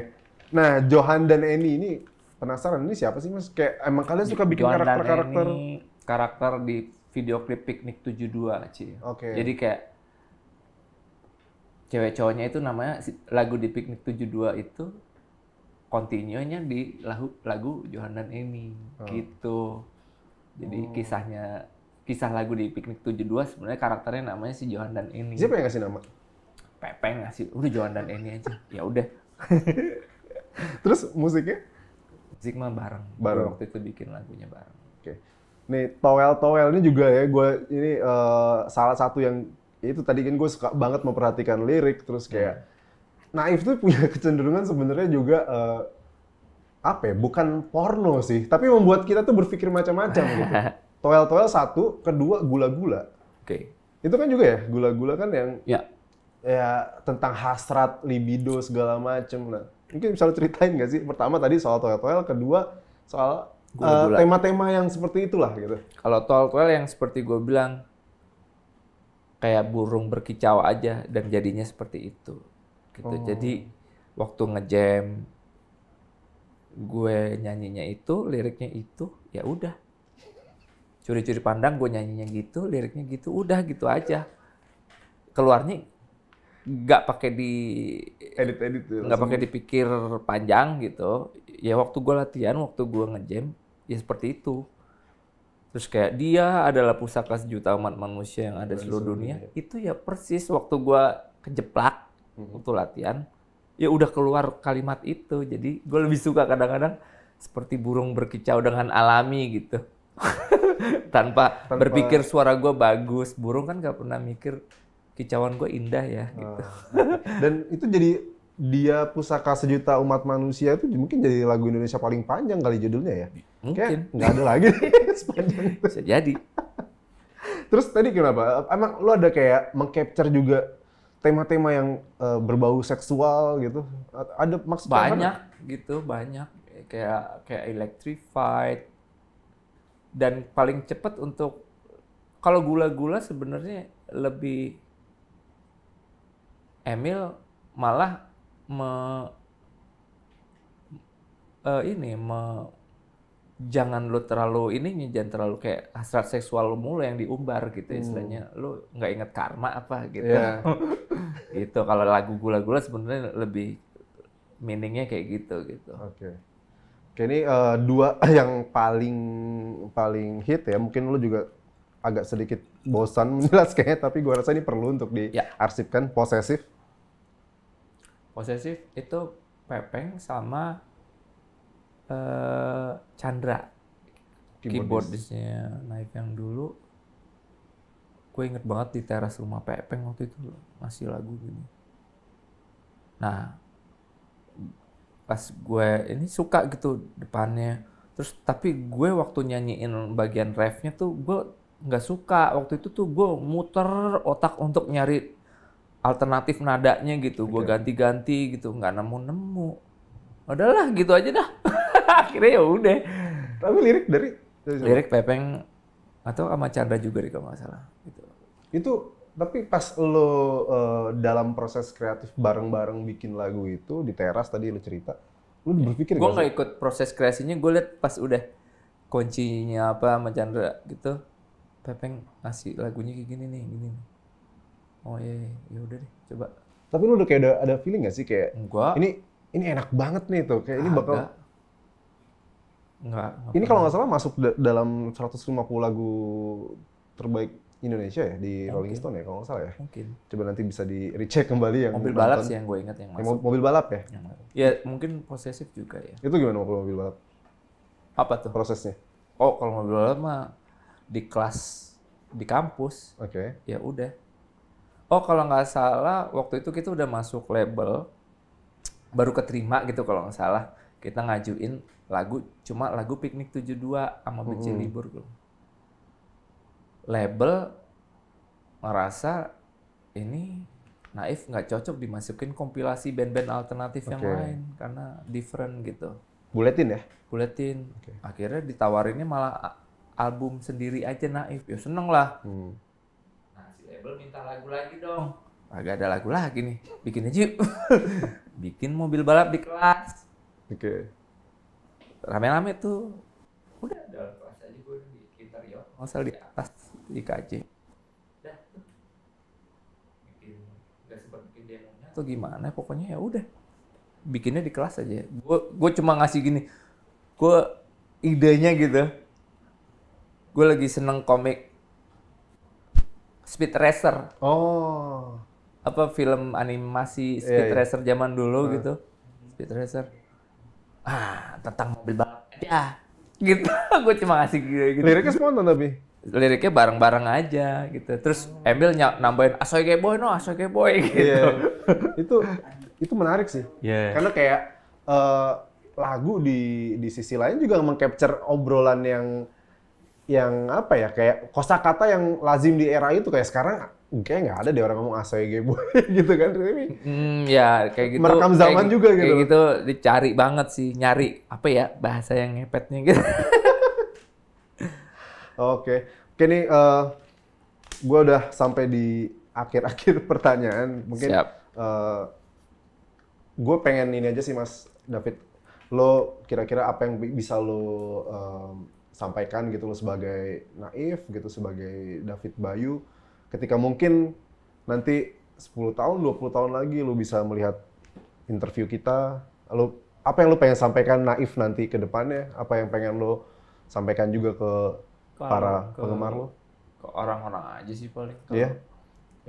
[SPEAKER 1] Nah, Johan dan Eni ini penasaran ini siapa sih Mas? Kayak emang kalian suka bikin karakter-karakter
[SPEAKER 2] karakter di video klip piknik 72, Ci. Oke. Okay. Jadi kayak cewek cowoknya itu namanya lagu di piknik 72 itu kontinuonya di lagu, lagu Johan dan Eni hmm. Oh. gitu. Jadi hmm. kisahnya kisah lagu di piknik 72 sebenarnya karakternya namanya si Johan dan Eni. Siapa yang ngasih nama? Pepe ngasih. Udah Johan dan Eni aja. ya udah. Terus musiknya? Zigma bareng. Bareng. Waktu itu bikin lagunya bareng. Oke. Okay.
[SPEAKER 1] Nih towel-towel ini juga ya, gue ini uh, salah satu yang ya itu tadi kan gue suka banget memperhatikan lirik terus kayak hmm. Naif tuh punya kecenderungan sebenarnya juga uh, apa ya, bukan porno sih, tapi membuat kita tuh berpikir macam-macam gitu. Toel-toel satu, kedua gula-gula. Oke. Okay. Itu kan juga ya, gula-gula kan yang ya. ya tentang hasrat, libido segala macem. lah. Mungkin bisa lo ceritain gak sih? Pertama tadi soal toel toel, kedua soal eh, tema-tema uh, yang seperti itulah gitu.
[SPEAKER 2] Kalau toel toel yang seperti gue bilang kayak burung berkicau aja dan jadinya seperti itu. Gitu. Oh. Jadi waktu ngejam gue nyanyinya itu, liriknya itu, ya udah. Curi-curi pandang gue nyanyinya gitu, liriknya gitu, udah gitu aja. Keluarnya nggak pakai di
[SPEAKER 1] edit edit ya, nggak pakai
[SPEAKER 2] dipikir panjang gitu ya waktu gue latihan waktu gue ngejam ya seperti itu terus kayak dia adalah pusaka sejuta umat manusia yang ada di seluruh dunia itu ya persis waktu gue kejeplak hmm. waktu latihan ya udah keluar kalimat itu jadi gue lebih suka kadang-kadang seperti burung berkicau dengan alami gitu tanpa, tanpa berpikir suara gue bagus burung kan gak pernah mikir kicauan gue indah ya. Gitu. Ah,
[SPEAKER 1] dan itu jadi dia pusaka sejuta umat manusia itu mungkin jadi lagu Indonesia paling panjang kali judulnya ya. Mungkin nggak ada lagi sepanjang itu. Bisa jadi. Terus tadi kenapa? Emang lo ada kayak mengcapture juga tema-tema yang uh, berbau seksual gitu? Ada maksud banyak mana?
[SPEAKER 2] gitu, banyak kayak kayak electrified dan paling cepet untuk kalau gula-gula sebenarnya lebih Emil malah me, uh, ini me, jangan lu terlalu ini jangan terlalu kayak hasrat seksual lu mulu yang diumbar gitu hmm. istilahnya lu nggak inget karma apa gitu yeah. gitu kalau lagu gula-gula sebenarnya lebih meaningnya kayak gitu gitu oke
[SPEAKER 1] okay. ini uh, dua yang paling paling hit ya. Mungkin lu juga agak sedikit bosan menjelaskannya, tapi gua rasa ini perlu untuk ya. diarsipkan. Ya. Posesif
[SPEAKER 2] posesif itu Pepeng sama uh, Chandra keyboardisnya naik yang dulu gue inget banget di teras rumah Pepeng waktu itu masih lagu gini nah pas gue ini suka gitu depannya terus tapi gue waktu nyanyiin bagian refnya tuh gue nggak suka waktu itu tuh gue muter otak untuk nyari alternatif nadanya gitu. Gue ganti-ganti gitu, nggak nemu-nemu. Udahlah gitu aja dah. Akhirnya ya udah.
[SPEAKER 1] Tapi lirik dari
[SPEAKER 2] lirik Pepeng atau sama Chandra juga deh kalau nggak salah. Gitu.
[SPEAKER 1] Itu tapi pas lo uh, dalam proses kreatif bareng-bareng bikin lagu itu di teras tadi lo cerita,
[SPEAKER 2] lo iya. berpikir gue nggak ikut proses kreasinya, gue liat pas udah kuncinya apa sama Chandra gitu, Pepeng ngasih
[SPEAKER 1] lagunya kayak gini nih, gini nih oh iya, iya. Ya udah deh coba tapi lu udah kayak ada, ada feeling gak sih kayak Enggak. ini ini enak banget nih tuh kayak ini bakal ada. Enggak. Ini kalau nggak salah masuk da dalam 150 lagu terbaik Indonesia ya di Mungkin. Rolling Stone ya kalau nggak salah ya. Mungkin. Coba nanti bisa di recheck kembali yang mobil balap sih yang gue ingat yang masuk. mobil balap ya. Iya
[SPEAKER 2] Ya mungkin posesif juga ya.
[SPEAKER 1] Itu gimana kalau mobil balap?
[SPEAKER 2] Apa tuh? Prosesnya? Oh kalau mobil balap mah di kelas di kampus. Oke. Okay. Ya udah oh kalau nggak salah waktu itu kita udah masuk label baru keterima gitu kalau nggak salah kita ngajuin lagu cuma lagu piknik 72 sama benci hmm. libur belum. Label merasa ini Naif nggak cocok dimasukin kompilasi band-band alternatif okay. yang lain karena different gitu. Buletin ya? Buletin. Okay. Akhirnya ditawarinnya malah album sendiri aja Naif. Ya seneng lah. Hmm label minta lagu lagi dong. Agak ada lagu lagi nih. Bikin aja yuk. Bikin mobil balap di kelas. Oke. Okay. Rame-rame tuh. Udah ada kelas aja gue di sekitar Masa ya. Masal di atas di KJ. Dah. Bikin udah sempat bikin demonya. Tuh gimana? Pokoknya ya udah. Bikinnya di kelas aja. Gue gue cuma ngasih gini. Gue idenya gitu. Gue lagi seneng komik Speed Racer. Oh. Apa film animasi iya, Speed yeah, Racer zaman dulu uh. gitu. Speed Racer. Ah, tentang mobil balap ya.
[SPEAKER 1] Gitu. gue cuma ngasih gitu. gitu. Liriknya spontan tapi
[SPEAKER 2] liriknya bareng-bareng aja gitu. Terus Emil nambahin asoy boy no asoy boy gitu. Yeah. Iya.
[SPEAKER 1] itu itu menarik sih. Yeah. Karena kayak uh, lagu di di sisi lain juga mengcapture obrolan yang yang apa ya kayak kosakata yang lazim di era itu kayak sekarang kayak nggak ada deh orang ngomong asoy boy gitu kan ini
[SPEAKER 2] mm, ya kayak gitu merekam zaman kayak, gitu, juga gitu kayak gitu dicari banget sih nyari apa ya bahasa yang ngepetnya
[SPEAKER 1] gitu oke oke nih uh, eh, gue udah sampai di akhir-akhir pertanyaan mungkin Siap. Uh, eh, gue pengen ini aja sih mas David lo kira-kira apa yang bisa lo um, sampaikan gitu loh sebagai Naif gitu sebagai David Bayu ketika mungkin nanti 10 tahun 20 tahun lagi lu bisa melihat interview kita lu apa yang lu pengen sampaikan Naif nanti ke depannya apa yang pengen lu sampaikan juga ke, para ke, penggemar lu
[SPEAKER 2] ke orang-orang aja sih paling Iya. yeah.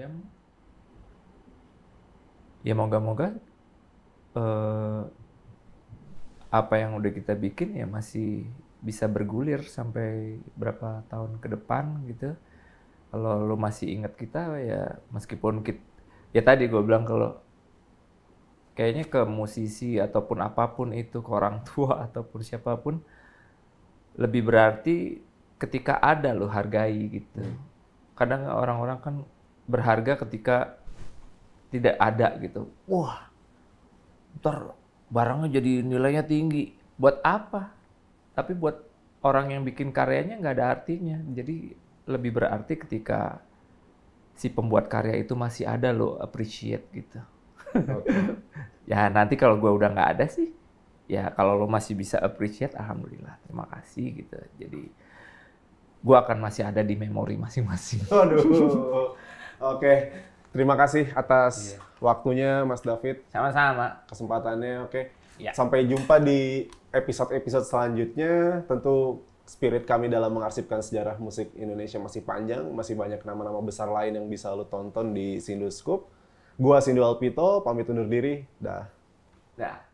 [SPEAKER 2] ya ya moga-moga uh, apa yang udah kita bikin ya masih bisa bergulir sampai berapa tahun ke depan gitu. Kalau lo masih ingat kita ya meskipun kita ya tadi gue bilang kalau kayaknya ke musisi ataupun apapun itu ke orang tua ataupun siapapun lebih berarti ketika ada lo hargai gitu. Hmm. Kadang orang-orang kan berharga ketika tidak ada gitu. Wah, ntar barangnya jadi nilainya tinggi. Buat apa? tapi buat orang yang bikin karyanya nggak ada artinya jadi lebih berarti ketika si pembuat karya itu masih ada lo appreciate gitu okay. ya nanti kalau gue udah nggak ada sih ya kalau lo masih bisa appreciate alhamdulillah terima kasih gitu jadi gue akan masih ada di memori masing-masing
[SPEAKER 1] oke okay. terima kasih atas yeah. waktunya mas David sama-sama kesempatannya oke okay. Iya. yeah. sampai jumpa di episode-episode selanjutnya tentu spirit kami dalam mengarsipkan sejarah musik Indonesia masih panjang, masih banyak nama-nama besar lain yang bisa lo tonton di Scoop. Gua Sindu Alpito, pamit undur diri. Dah. Dah.